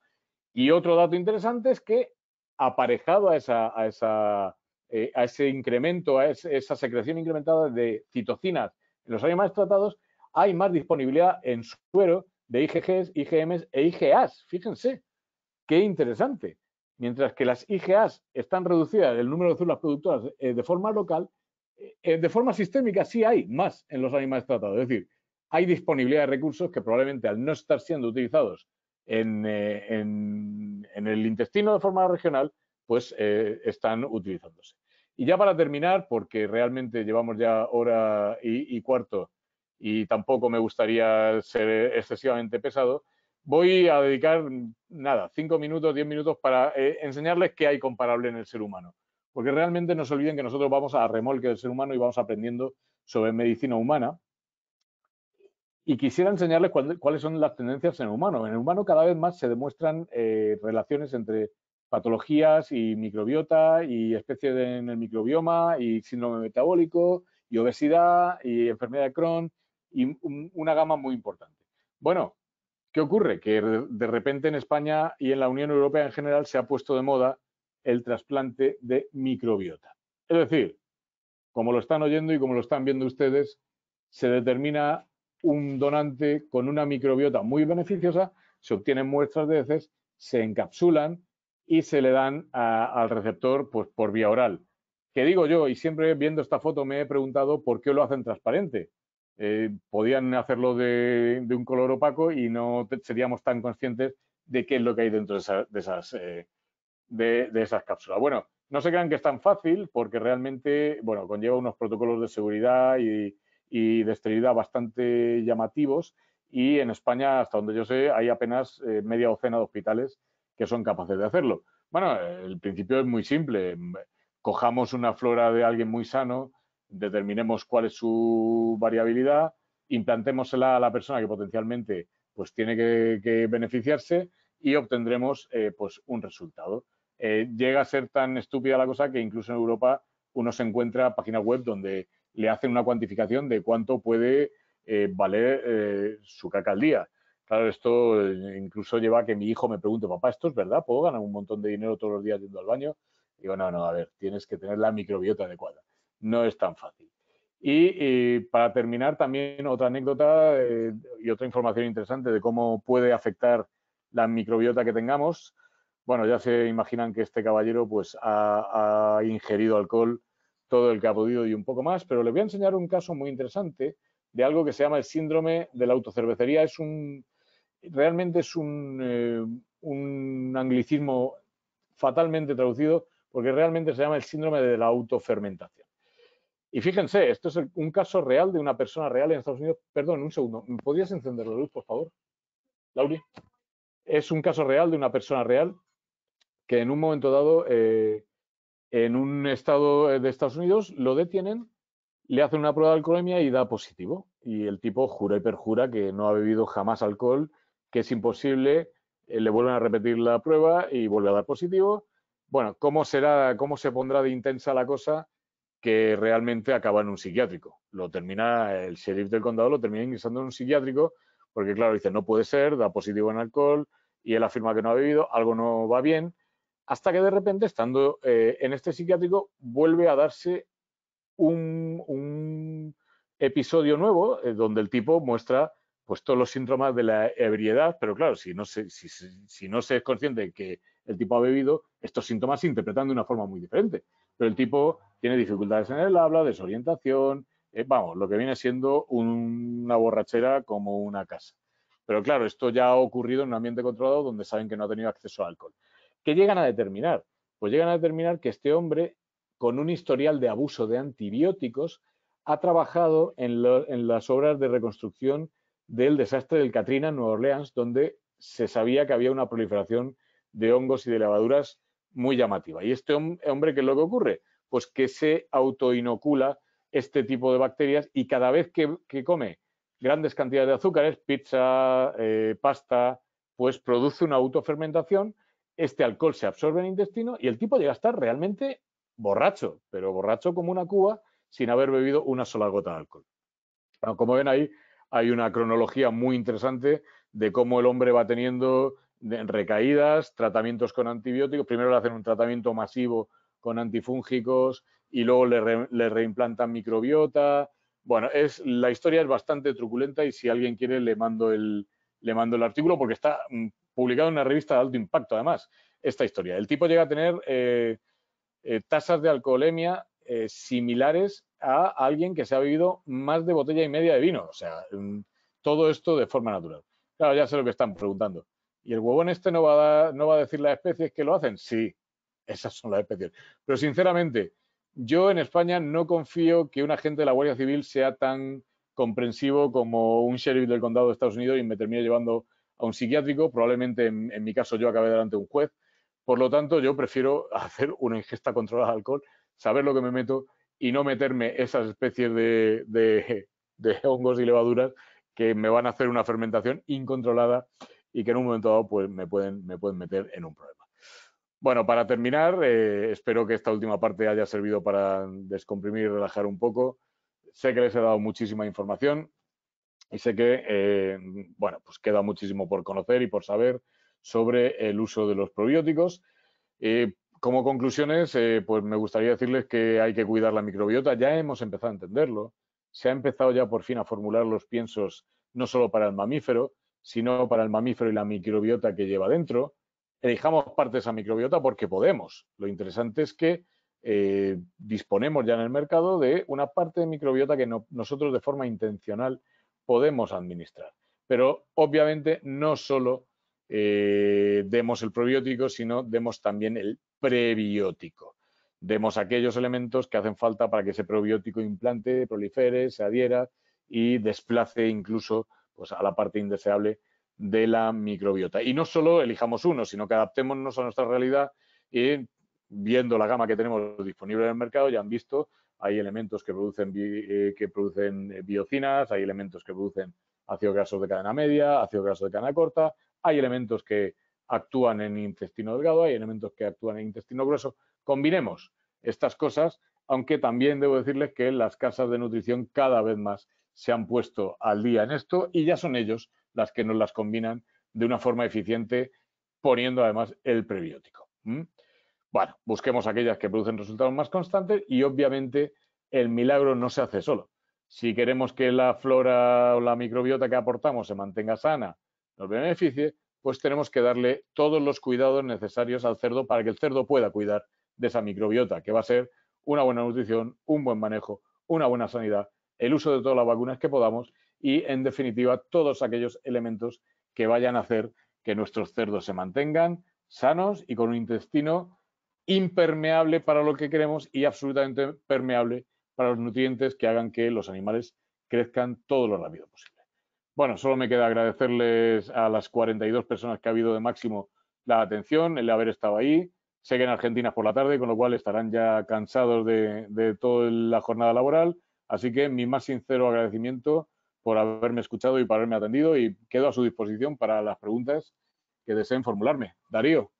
Y otro dato interesante es que aparejado a, esa, a, esa, eh, a ese incremento, a esa secreción incrementada de citocinas en los animales tratados, hay más disponibilidad en suero de IgGs, IgMs e IgAs. Fíjense, qué interesante. Mientras que las IGAs están reducidas el número de células productoras eh, de forma local, eh, eh, de forma sistémica sí hay más en los animales tratados. Es decir, hay disponibilidad de recursos que probablemente al no estar siendo utilizados en, el intestino de forma regional, pues están utilizándose. Y ya para terminar, porque realmente llevamos ya hora y cuarto y tampoco me gustaría ser excesivamente pesado, voy a dedicar, nada, cinco minutos, diez minutos para eh, enseñarles qué hay comparable en el ser humano. Porque realmente no se olviden que nosotros vamos a remolque del ser humano y vamos aprendiendo sobre medicina humana. Y quisiera enseñarles cuáles son las tendencias en el humano. En el humano cada vez más se demuestran eh, relaciones entre patologías y microbiota y especies en el microbioma y síndrome metabólico y obesidad y enfermedad de Crohn y una gama muy importante. Bueno, ¿Qué ocurre? Que de repente en España y en la Unión Europea en general se ha puesto de moda el trasplante de microbiota. Es decir, como lo están oyendo y como lo están viendo ustedes, se determina un donante con una microbiota muy beneficiosa, se obtienen muestras de heces, se encapsulan y se le dan al receptor pues, por vía oral. ¿Qué digo yo, y siempre viendo esta foto me he preguntado por qué lo hacen transparente. Eh, podían hacerlo de, un color opaco y no seríamos tan conscientes de qué es lo que hay dentro de, esas, eh, de, esas cápsulas. Bueno, no se crean que es tan fácil porque realmente bueno, conlleva unos protocolos de seguridad y, de esterilidad bastante llamativos y en España, hasta donde yo sé, hay apenas eh, media docena de hospitales que son capaces de hacerlo. Bueno, el principio es muy simple. Cojamos una flora de alguien muy sano, determinemos cuál es su variabilidad, implantémosela a la persona que potencialmente pues, tiene que, beneficiarse y obtendremos eh, pues, un resultado. Eh, llega a ser tan estúpida la cosa que incluso en Europa uno se encuentra página web donde le hacen una cuantificación de cuánto puede eh, valer su caca al día. Claro, esto incluso lleva a que mi hijo me pregunte, papá, ¿esto es verdad? ¿Puedo ganar un montón de dinero todos los días yendo al baño? Digo, no, no, a ver, tienes que tener la microbiota adecuada no es tan fácil. Y, para terminar, también otra anécdota eh, y otra información interesante de cómo puede afectar la microbiota que tengamos. Bueno, ya se imaginan que este caballero pues ha, ingerido alcohol todo el que ha podido y un poco más, pero les voy a enseñar un caso muy interesante de algo que se llama el síndrome de la autocervecería. Es un, realmente es un, eh, un anglicismo fatalmente traducido porque realmente se llama el síndrome de la autofermentación. Y fíjense, esto es un caso real de una persona real en Estados Unidos. Perdón, un segundo. ¿Me podías encender la luz, por favor? Lauri. Es un caso real de una persona real que en un momento dado, eh, en un estado eh, de Estados Unidos, lo detienen, le hacen una prueba de alcoholemia y da positivo. Y el tipo jura y perjura que no ha bebido jamás alcohol, que es imposible, eh, le vuelven a repetir la prueba y vuelve a dar positivo. Bueno, ¿cómo será, cómo se pondrá de intensa la cosa? que realmente acaba en un psiquiátrico. Lo termina, el sheriff del condado lo termina ingresando en un psiquiátrico, porque claro, dice, no puede ser, da positivo en alcohol, y él afirma que no ha bebido, algo no va bien, hasta que de repente, estando eh, en este psiquiátrico, vuelve a darse un, episodio nuevo eh, donde el tipo muestra pues todos los síntomas de la ebriedad, pero claro, si no, se, si, si no se es consciente de que el tipo ha bebido, estos síntomas se interpretan de una forma muy diferente pero el tipo tiene dificultades en el habla, desorientación, eh, vamos, lo que viene siendo una borrachera como una casa. Pero claro, esto ya ha ocurrido en un ambiente controlado donde saben que no ha tenido acceso a alcohol. ¿Qué llegan a determinar? Pues llegan a determinar que este hombre, con un historial de abuso de antibióticos, ha trabajado en, en las obras de reconstrucción del desastre del Katrina en Nueva Orleans, donde se sabía que había una proliferación de hongos y de levaduras muy llamativa. ¿Y este hombre qué es lo que ocurre? Pues que se autoinocula este tipo de bacterias y cada vez que, come grandes cantidades de azúcares, pizza, eh, pasta, pues produce una autofermentación, este alcohol se absorbe en el intestino y el tipo llega a estar realmente borracho, pero borracho como una cuba sin haber bebido una sola gota de alcohol. como ven ahí, hay una cronología muy interesante de cómo el hombre va teniendo recaídas, tratamientos con antibióticos. Primero le hacen un tratamiento masivo con antifúngicos y luego le, reimplantan microbiota. Bueno, es, la historia es bastante truculenta y si alguien quiere le mando el, le mando el artículo porque está mm, publicado en una revista de alto impacto además esta historia. El tipo llega a tener eh, eh, tasas de alcoholemia eh, similares a alguien que se ha bebido más de botella y media de vino. O sea, mm, todo esto de forma natural. Claro, ya sé lo que están preguntando. Y el huevón este no va, a no va a decir las especies que lo hacen. Sí, esas son las especies. Pero sinceramente, yo en España no confío que un agente de la Guardia Civil sea tan comprensivo como un sheriff del condado de Estados Unidos y me termine llevando a un psiquiátrico. Probablemente en, mi caso yo acabé delante de un juez. Por lo tanto, yo prefiero hacer una ingesta controlada de alcohol, saber lo que me meto y no meterme esas especies de hongos y levaduras que me van a hacer una fermentación incontrolada y que en un momento dado pues, me, pueden, me pueden meter en un problema. Bueno, para terminar, eh, espero que esta última parte haya servido para descomprimir y relajar un poco. Sé que les he dado muchísima información y sé que, eh, bueno, pues queda muchísimo por conocer y por saber sobre el uso de los probióticos. Eh, como conclusiones, pues me gustaría decirles que hay que cuidar la microbiota. Ya hemos empezado a entenderlo. Se ha empezado ya por fin a formular los piensos no solo para el mamífero, sino para el mamífero y la microbiota que lleva dentro. Elijamos parte de esa microbiota porque podemos. Lo interesante es que eh, disponemos ya en el mercado de una parte de microbiota que nosotros de forma intencional podemos administrar. Pero obviamente no solo eh, demos el probiótico, sino demos también el prebiótico. Demos aquellos elementos que hacen falta para que ese probiótico implante, prolifere, se adhiera y desplace incluso pues, a la parte indeseable de la microbiota. Y no solo elijamos uno, sino que adaptémonos a nuestra realidad y viendo la gama que tenemos disponible en el mercado, ya han visto, hay elementos que producen, eh, que producen eh, biocinas, hay elementos que producen ácido grasos de cadena media, ácido grasos de cadena corta, hay elementos que actúan en intestino delgado, hay elementos que actúan en intestino grueso. Combinemos estas cosas, aunque también debo decirles que las casas de nutrición cada vez más se han puesto al día en esto y ya son ellos las que nos las combinan de una forma eficiente, poniendo además el prebiótico. Bueno, busquemos aquellas que producen resultados más constantes y obviamente el milagro no se hace solo. Si queremos que la flora o la microbiota que aportamos se mantenga sana, nos beneficie, pues tenemos que darle todos los cuidados necesarios al cerdo para que el cerdo pueda cuidar de esa microbiota, que va a ser una buena nutrición, un buen manejo, una buena sanidad el uso de todas las vacunas que podamos y, en definitiva, todos aquellos elementos que vayan a hacer que nuestros cerdos se mantengan sanos y con un intestino impermeable para lo que queremos y absolutamente permeable para los nutrientes que hagan que los animales crezcan todo lo rápido posible. Bueno, solo me queda agradecerles a las 42 personas que ha habido de máximo la atención, el haber estado ahí. Sé que en Argentina por la tarde, con lo cual estarán ya cansados de, de toda la jornada laboral. Así que mi más sincero agradecimiento por haberme escuchado y por haberme atendido y quedo a su disposición para las preguntas que deseen formularme. Darío.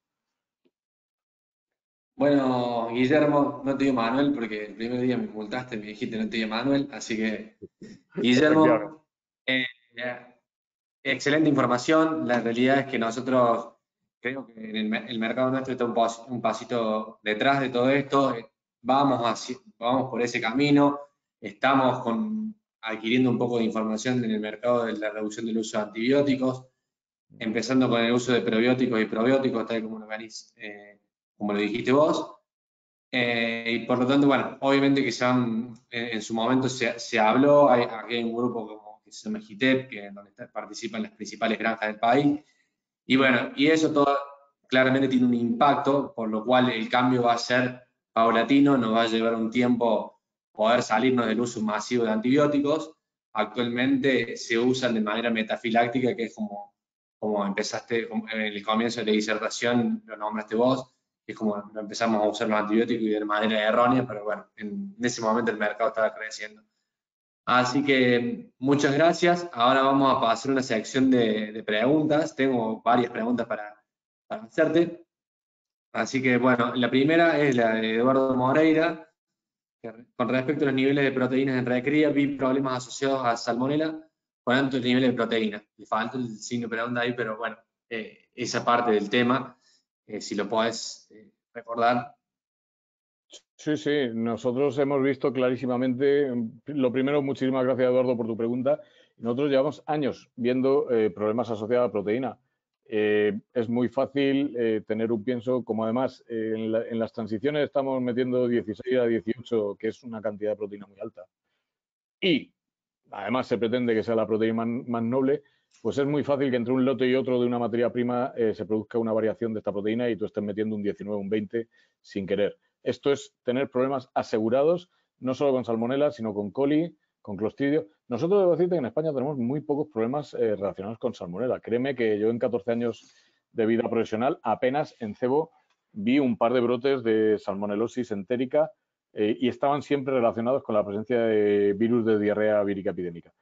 Bueno, Guillermo, no te digo Manuel porque el primer día me multaste, me dijiste no te digo Manuel, así que Guillermo, eh, eh, excelente información. La realidad es que nosotros creo que el, mercado nuestro está un, pasito detrás de todo esto. Vamos, así vamos por ese camino estamos con, adquiriendo un poco de información en el mercado de la reducción del uso de antibióticos, empezando con el uso de probióticos y probióticos, tal como eh, como lo dijiste vos. Eh, y por lo tanto, bueno, obviamente que ya mm, en, su momento se, habló, hay, aquí hay un grupo como que se llama GITEP, que donde participan las principales granjas del país. Y bueno, y eso todo claramente tiene un impacto, por lo cual el cambio va a ser paulatino, nos va a llevar un tiempo poder salirnos del uso masivo de antibióticos. Actualmente se usan de manera metafiláctica, que es como, como empezaste en el comienzo de la disertación, lo nombraste vos, que es como empezamos a usar los antibióticos y de manera errónea, pero bueno, en, ese momento el mercado estaba creciendo. Así que muchas gracias. Ahora vamos a pasar a una sección de, de preguntas. Tengo varias preguntas para, para hacerte. Así que bueno, la primera es la de Eduardo Moreira, con respecto a los niveles de proteínas en cría, vi problemas asociados a salmonela con altos niveles de proteínas. Le falta el signo pregunta ahí, pero bueno, eh, esa parte del tema, eh, si lo puedes eh, recordar. Sí, sí, nosotros hemos visto clarísimamente, lo primero, muchísimas gracias Eduardo por tu pregunta. Nosotros llevamos años viendo problemas asociados a proteína. Eh, es muy fácil eh, tener un pienso, como además eh, en, las transiciones estamos metiendo 16 a 18, que es una cantidad de proteína muy alta. Y además se pretende que sea la proteína más, noble, pues es muy fácil que entre un lote y otro de una materia prima se produzca una variación de esta proteína y tú estés metiendo un 19, un 20 sin querer. Esto es tener problemas asegurados, no solo con salmonela, sino con coli, con clostridio. Nosotros debo decirte que en España tenemos muy pocos problemas eh, relacionados con salmonela. Créeme que yo en 14 años de vida profesional apenas en cebo vi un par de brotes de salmonelosis entérica eh, y estaban siempre relacionados con la presencia de virus de diarrea vírica epidémica.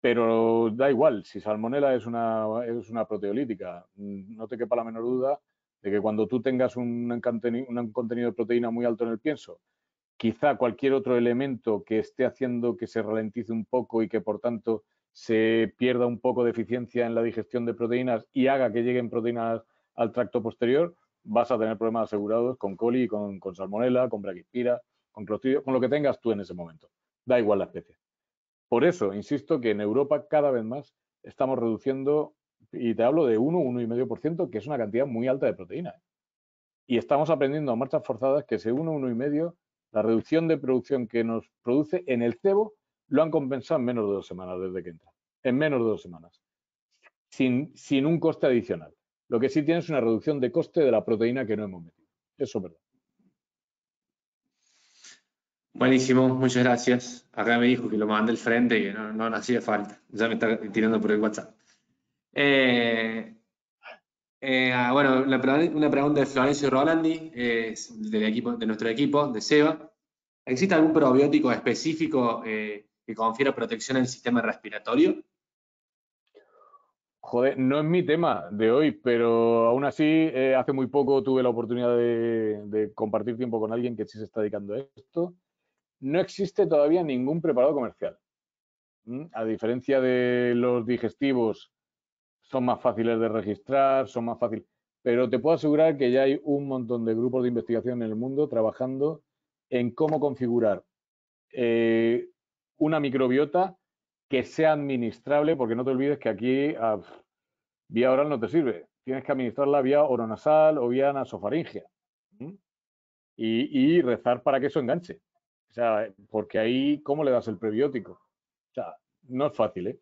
Pero da igual, si salmonela es una, es una proteolítica, mm, no te quepa la menor duda de que cuando tú tengas un contenido de proteína muy alto en el pienso quizá cualquier otro elemento que esté haciendo que se ralentice un poco y que por tanto se pierda un poco de eficiencia en la digestión de proteínas y haga que lleguen proteínas al tracto posterior, vas a tener problemas asegurados con coli, con, salmonella, con braquispira, con clostridio, con lo que tengas tú en ese momento. Da igual la especie. Por eso, insisto que en Europa cada vez más estamos reduciendo, y te hablo de 1, 1,5%, que es una cantidad muy alta de proteínas. Y estamos aprendiendo a marchas forzadas que ese 1, 1,5 la reducción de producción que nos produce en el cebo lo han compensado en menos de dos semanas desde que entra, en menos de dos semanas, sin, sin un coste adicional. Lo que sí tiene es una reducción de coste de la proteína que no hemos metido. Eso es verdad. Buenísimo, muchas gracias. Acá me dijo que lo mandé el frente y que no, no, hacía falta. Ya me está tirando por el WhatsApp. Eh, eh, ah, bueno, una pregunta de Florencio Rolandi, eh, del equipo, de nuestro equipo, de SEBA. ¿Existe algún probiótico específico eh, que confiera protección al sistema respiratorio? Joder, no es mi tema de hoy, pero aún así, hace muy poco tuve la oportunidad de, de compartir tiempo con alguien que sí se está dedicando a esto. No existe todavía ningún preparado comercial. ¿Mm? A diferencia de los digestivos son más fáciles de registrar, son más fáciles. Pero te puedo asegurar que ya hay un montón de grupos de investigación en el mundo trabajando en cómo configurar eh, una microbiota que sea administrable, porque no te olvides que aquí ah, vía oral no te sirve. Tienes que administrarla vía oronasal o vía nasofaringea. Y, y rezar para que eso enganche. O sea, porque ahí, ¿cómo le das el prebiótico? O sea, no es fácil, ¿eh?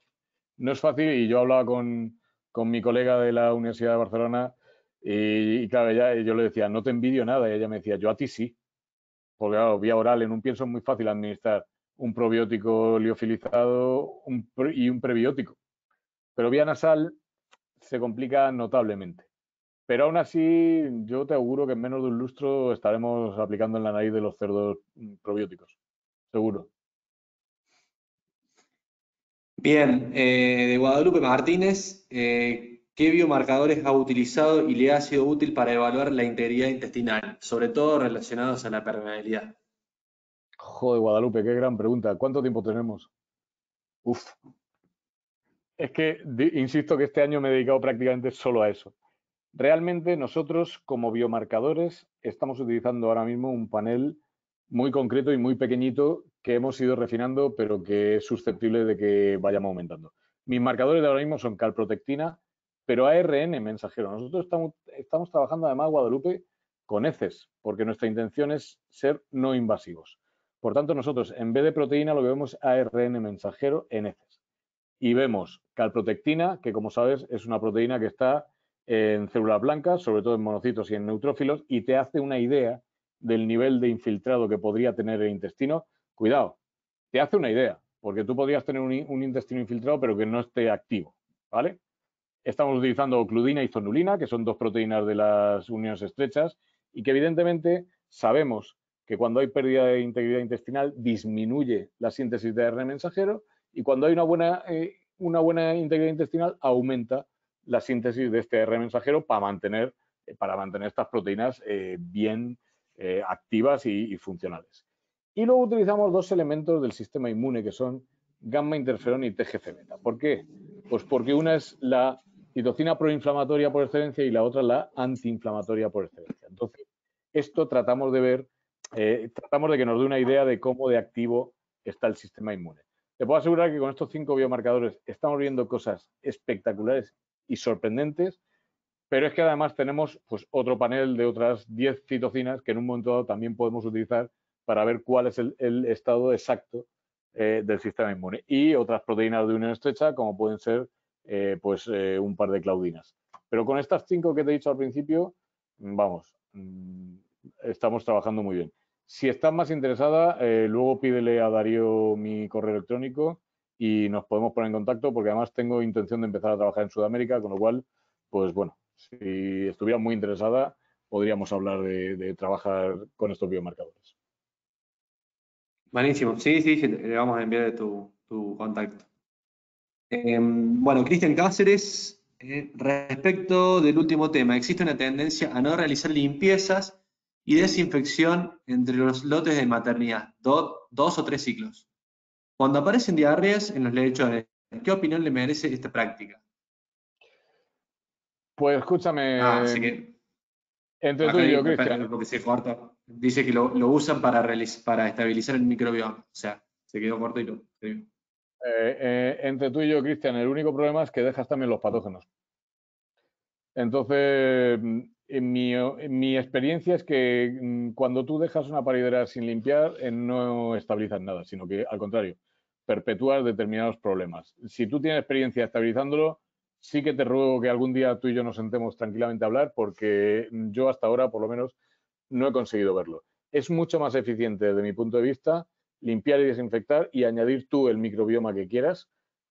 No es fácil y yo hablaba con, con mi colega de la Universidad de Barcelona y, claro, ella, yo le decía, no te envidio nada y ella me decía, yo a ti sí, porque vía oral en un pienso es muy fácil administrar un probiótico liofilizado y un prebiótico, pero vía nasal se complica notablemente. Pero aún así, yo te auguro que en menos de un lustro estaremos aplicando en la nariz de los cerdos mm, probióticos, seguro. Bien, eh, de Guadalupe Martínez, eh, ¿qué biomarcadores ha utilizado y le ha sido útil para evaluar la integridad intestinal, sobre todo relacionados a la permeabilidad? Joder, Guadalupe, qué gran pregunta. ¿Cuánto tiempo tenemos? Uf. Es que, insisto que este año me he dedicado prácticamente solo a eso. Realmente nosotros como biomarcadores estamos utilizando ahora mismo un panel muy concreto y muy pequeñito que hemos ido refinando, pero que es susceptible de que vayamos aumentando. Mis marcadores de ahora mismo son calprotectina, pero ARN mensajero. Nosotros estamos, trabajando además, Guadalupe, con heces, porque nuestra intención es ser no invasivos. Por tanto, nosotros en vez de proteína lo que vemos es ARN mensajero en heces. Y vemos calprotectina, que como sabes es una proteína que está en células blancas, sobre todo en monocitos y en neutrófilos, y te hace una idea del nivel de infiltrado que podría tener el intestino, cuidado, te hace una idea, porque tú podrías tener un, intestino infiltrado pero que no esté activo, ¿vale? Estamos utilizando cludina y zonulina, que son dos proteínas de las uniones estrechas y que evidentemente sabemos que cuando hay pérdida de integridad intestinal disminuye la síntesis de R mensajero y cuando hay una buena, eh, una buena integridad intestinal aumenta la síntesis de este ARN mensajero para mantener, para mantener estas proteínas eh, bien eh, activas y, funcionales. Y luego utilizamos dos elementos del sistema inmune que son gamma interferón y TGF-beta. ¿Por qué? Pues porque una es la citocina proinflamatoria por excelencia y la otra la antiinflamatoria por excelencia. Entonces, esto tratamos de ver, eh, tratamos de que nos dé una idea de cómo de activo está el sistema inmune. Te puedo asegurar que con estos cinco biomarcadores estamos viendo cosas espectaculares y sorprendentes pero es que además tenemos pues, otro panel de otras 10 citocinas que en un momento dado también podemos utilizar para ver cuál es el, estado exacto eh, del sistema inmune. Y otras proteínas de unión estrecha, como pueden ser eh, pues, eh, un par de claudinas. Pero con estas cinco que te he dicho al principio, vamos, mm, estamos trabajando muy bien. Si estás más interesada, luego pídele a Darío mi correo electrónico y nos podemos poner en contacto porque además tengo intención de empezar a trabajar en Sudamérica, con lo cual, pues bueno, si estuviera muy interesada, podríamos hablar de, trabajar con estos biomarcadores. Buenísimo. Sí, sí, le vamos a enviar tu, contacto. Em, bueno, Cristian Cáceres, eh, respecto del último tema, existe una tendencia a no realizar limpiezas y desinfección entre los lotes de maternidad, dos o tres ciclos. Cuando aparecen diarreas en los lechones, ¿qué opinión le merece esta práctica? Pues escúchame. Ah, entre tú y yo, Cristian. Porque se Dice que lo, usan para, estabilizar el microbioma. O sea, se quedó corto y eh, eh, entre tú y yo, Cristian, el único problema es que dejas también los patógenos. Entonces, mm, en mi, experiencia es que mm, cuando tú dejas una paridera sin limpiar, eh, no estabilizas nada, sino que al contrario, perpetúas determinados problemas. Si tú tienes experiencia estabilizándolo, sí que te ruego que algún día tú y yo nos sentemos tranquilamente a hablar porque mm, yo hasta ahora, por lo menos, no he conseguido verlo. Es mucho más eficiente desde mi punto de vista limpiar y desinfectar y añadir tú el microbioma que quieras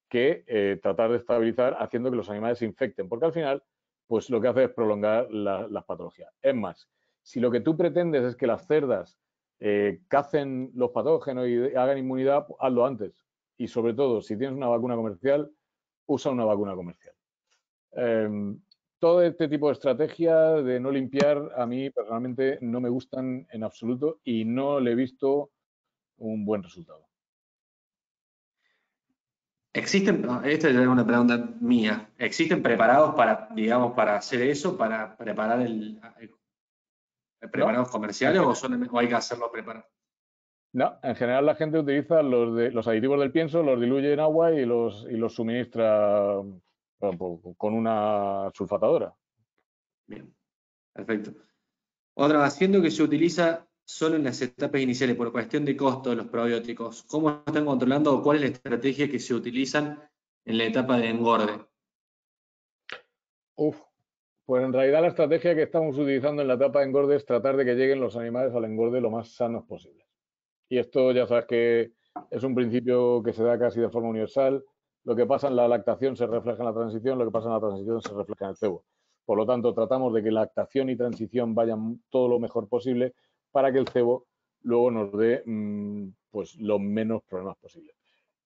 que eh, tratar de estabilizar haciendo que los animales se infecten, porque al final, pues lo que hace es prolongar las patologías. Es más, si lo que tú pretendes es que las cerdas eh, cacen los patógenos y hagan inmunidad, hazlo antes. Y sobre todo, si tienes una vacuna comercial, usa una vacuna comercial. Em, todo este tipo de estrategias de no limpiar a mí personalmente no me gustan en absoluto y no le he visto un buen resultado. Existen, esta es una pregunta mía, ¿existen preparados para, digamos, para hacer eso, para preparar el, preparados comerciales o, hay que hacerlo preparado? No, en general la gente utiliza los, los aditivos del pienso, los diluye en agua y los, y los suministra pues, con una sulfatadora. Bien, perfecto. Otra, haciendo que se utiliza solo en las etapas iniciales por cuestión de costo de los probióticos, ¿cómo están controlando o cuál es la estrategia que se utilizan en la etapa de engorde? Uf, pues en realidad la estrategia que estamos utilizando en la etapa de engorde es tratar de que lleguen los animales al engorde lo más sanos posible. Y esto ya sabes que es un principio que se da casi de forma universal. Lo que pasa en la lactación se refleja en la transición, lo que pasa en la transición se refleja en el cebo. Por lo tanto, tratamos de que lactación y transición vayan todo lo mejor posible para que el cebo luego nos dé mm, pues, los menos problemas posibles.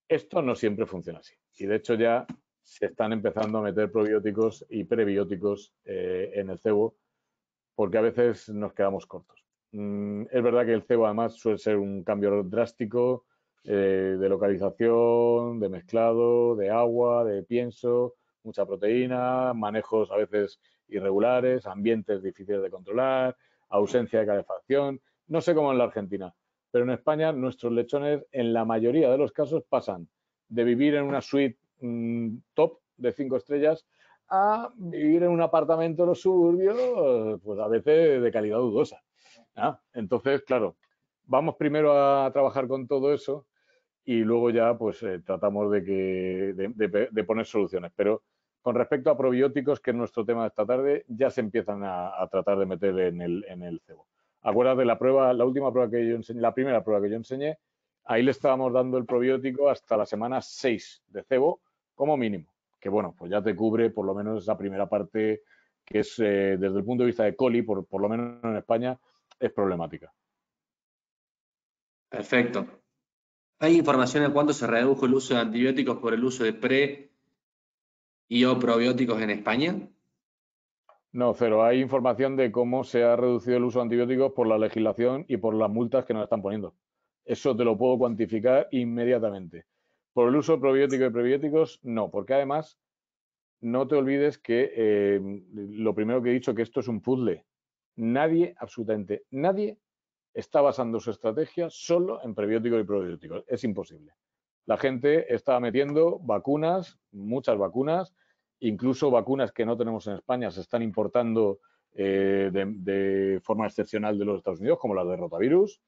Esto no siempre funciona así. Y de hecho ya se están empezando a meter probióticos y prebióticos eh, en el cebo porque a veces nos quedamos cortos. Mm, es verdad que el cebo además suele ser un cambio drástico, eh, de localización, de mezclado, de agua, de pienso, mucha proteína, manejos a veces irregulares, ambientes difíciles de controlar, ausencia de calefacción. No sé cómo en la Argentina, pero en España nuestros lechones en la mayoría de los casos pasan de vivir en una suite mm, top de cinco estrellas a vivir en un apartamento en los suburbios, pues a veces de calidad dudosa. Entonces, claro, vamos primero a trabajar con todo eso y luego ya pues eh, tratamos de, que, de, poner soluciones. Pero con respecto a probióticos, que es nuestro tema de esta tarde, ya se empiezan a, tratar de meter en el, en el cebo. Acuérdate, la prueba, la última prueba que yo enseñé, la primera prueba que yo enseñé, ahí le estábamos dando el probiótico hasta la semana 6 de cebo como mínimo. Que bueno, pues ya te cubre por lo menos esa primera parte que es eh, desde el punto de vista de coli, por, por lo menos en España, es problemática. Perfecto. ¿Hay información en cuánto se redujo el uso de antibióticos por el uso de pre y o probióticos en España? No, pero hay información de cómo se ha reducido el uso de antibióticos por la legislación y por las multas que nos están poniendo. Eso te lo puedo cuantificar inmediatamente. Por el uso de probióticos y prebióticos, no, porque además no te olvides que eh, lo primero que he dicho que esto es un puzzle. Nadie, absolutamente nadie, está basando su estrategia solo en prebióticos y probióticos. Es imposible. La gente está metiendo vacunas, muchas vacunas, incluso vacunas que no tenemos en España se están importando eh, de, forma excepcional de los Estados Unidos, como las de rotavirus.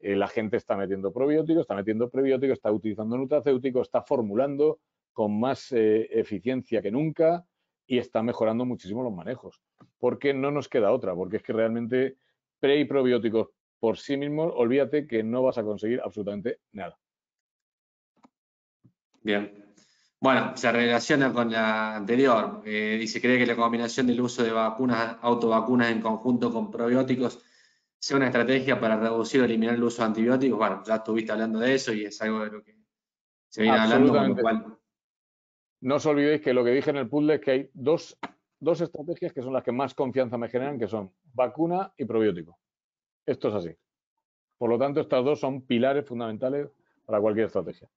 Eh, la gente está metiendo probióticos, está metiendo prebióticos, está utilizando nutracéuticos, está formulando con más eh, eficiencia que nunca y está mejorando muchísimo los manejos. Porque no nos queda otra, porque es que realmente pre y probióticos por sí mismo, olvídate que no vas a conseguir absolutamente nada. Bien. Bueno, se relaciona con la anterior. Eh, dice, ¿cree que la combinación del uso de vacunas, autovacunas en conjunto con probióticos sea una estrategia para reducir o eliminar el uso de antibióticos? Bueno, ya estuviste hablando de eso y es algo de lo que se viene hablando. No os olvidéis que lo que dije en el puzzle es que hay dos, dos estrategias que son las que más confianza me generan, que son vacuna y probiótico. Esto es así. Por lo tanto, estas dos son pilares fundamentales para cualquier estrategia.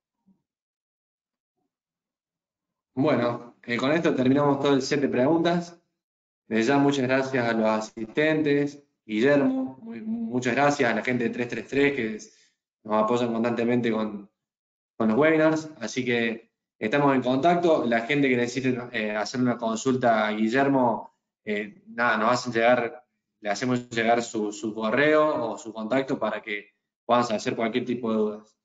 Bueno, eh, con esto terminamos todo el set de preguntas. Desde ya muchas gracias a los asistentes, Guillermo, muchas gracias a la gente de 333 que nos apoyan constantemente con, los webinars. Así que estamos en contacto. La gente que necesite eh, hacer una consulta a Guillermo, eh, nada, nos hacen llegar le hacemos llegar su, correo o su contacto para que puedas hacer cualquier tipo de dudas.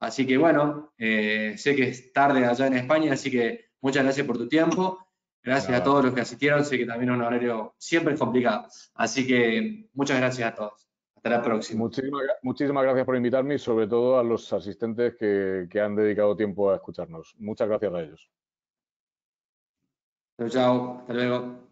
Así que bueno, eh, sé que es tarde allá en España, así que muchas gracias por tu tiempo. Gracias a todos los que asistieron. Sé que también es un horario siempre es complicado. Así que muchas gracias a todos. Hasta la próxima. Muchísimas, gracias por invitarme y sobre todo a los asistentes que, que han dedicado tiempo a escucharnos. Muchas gracias a ellos. Chao, chao. Hasta luego.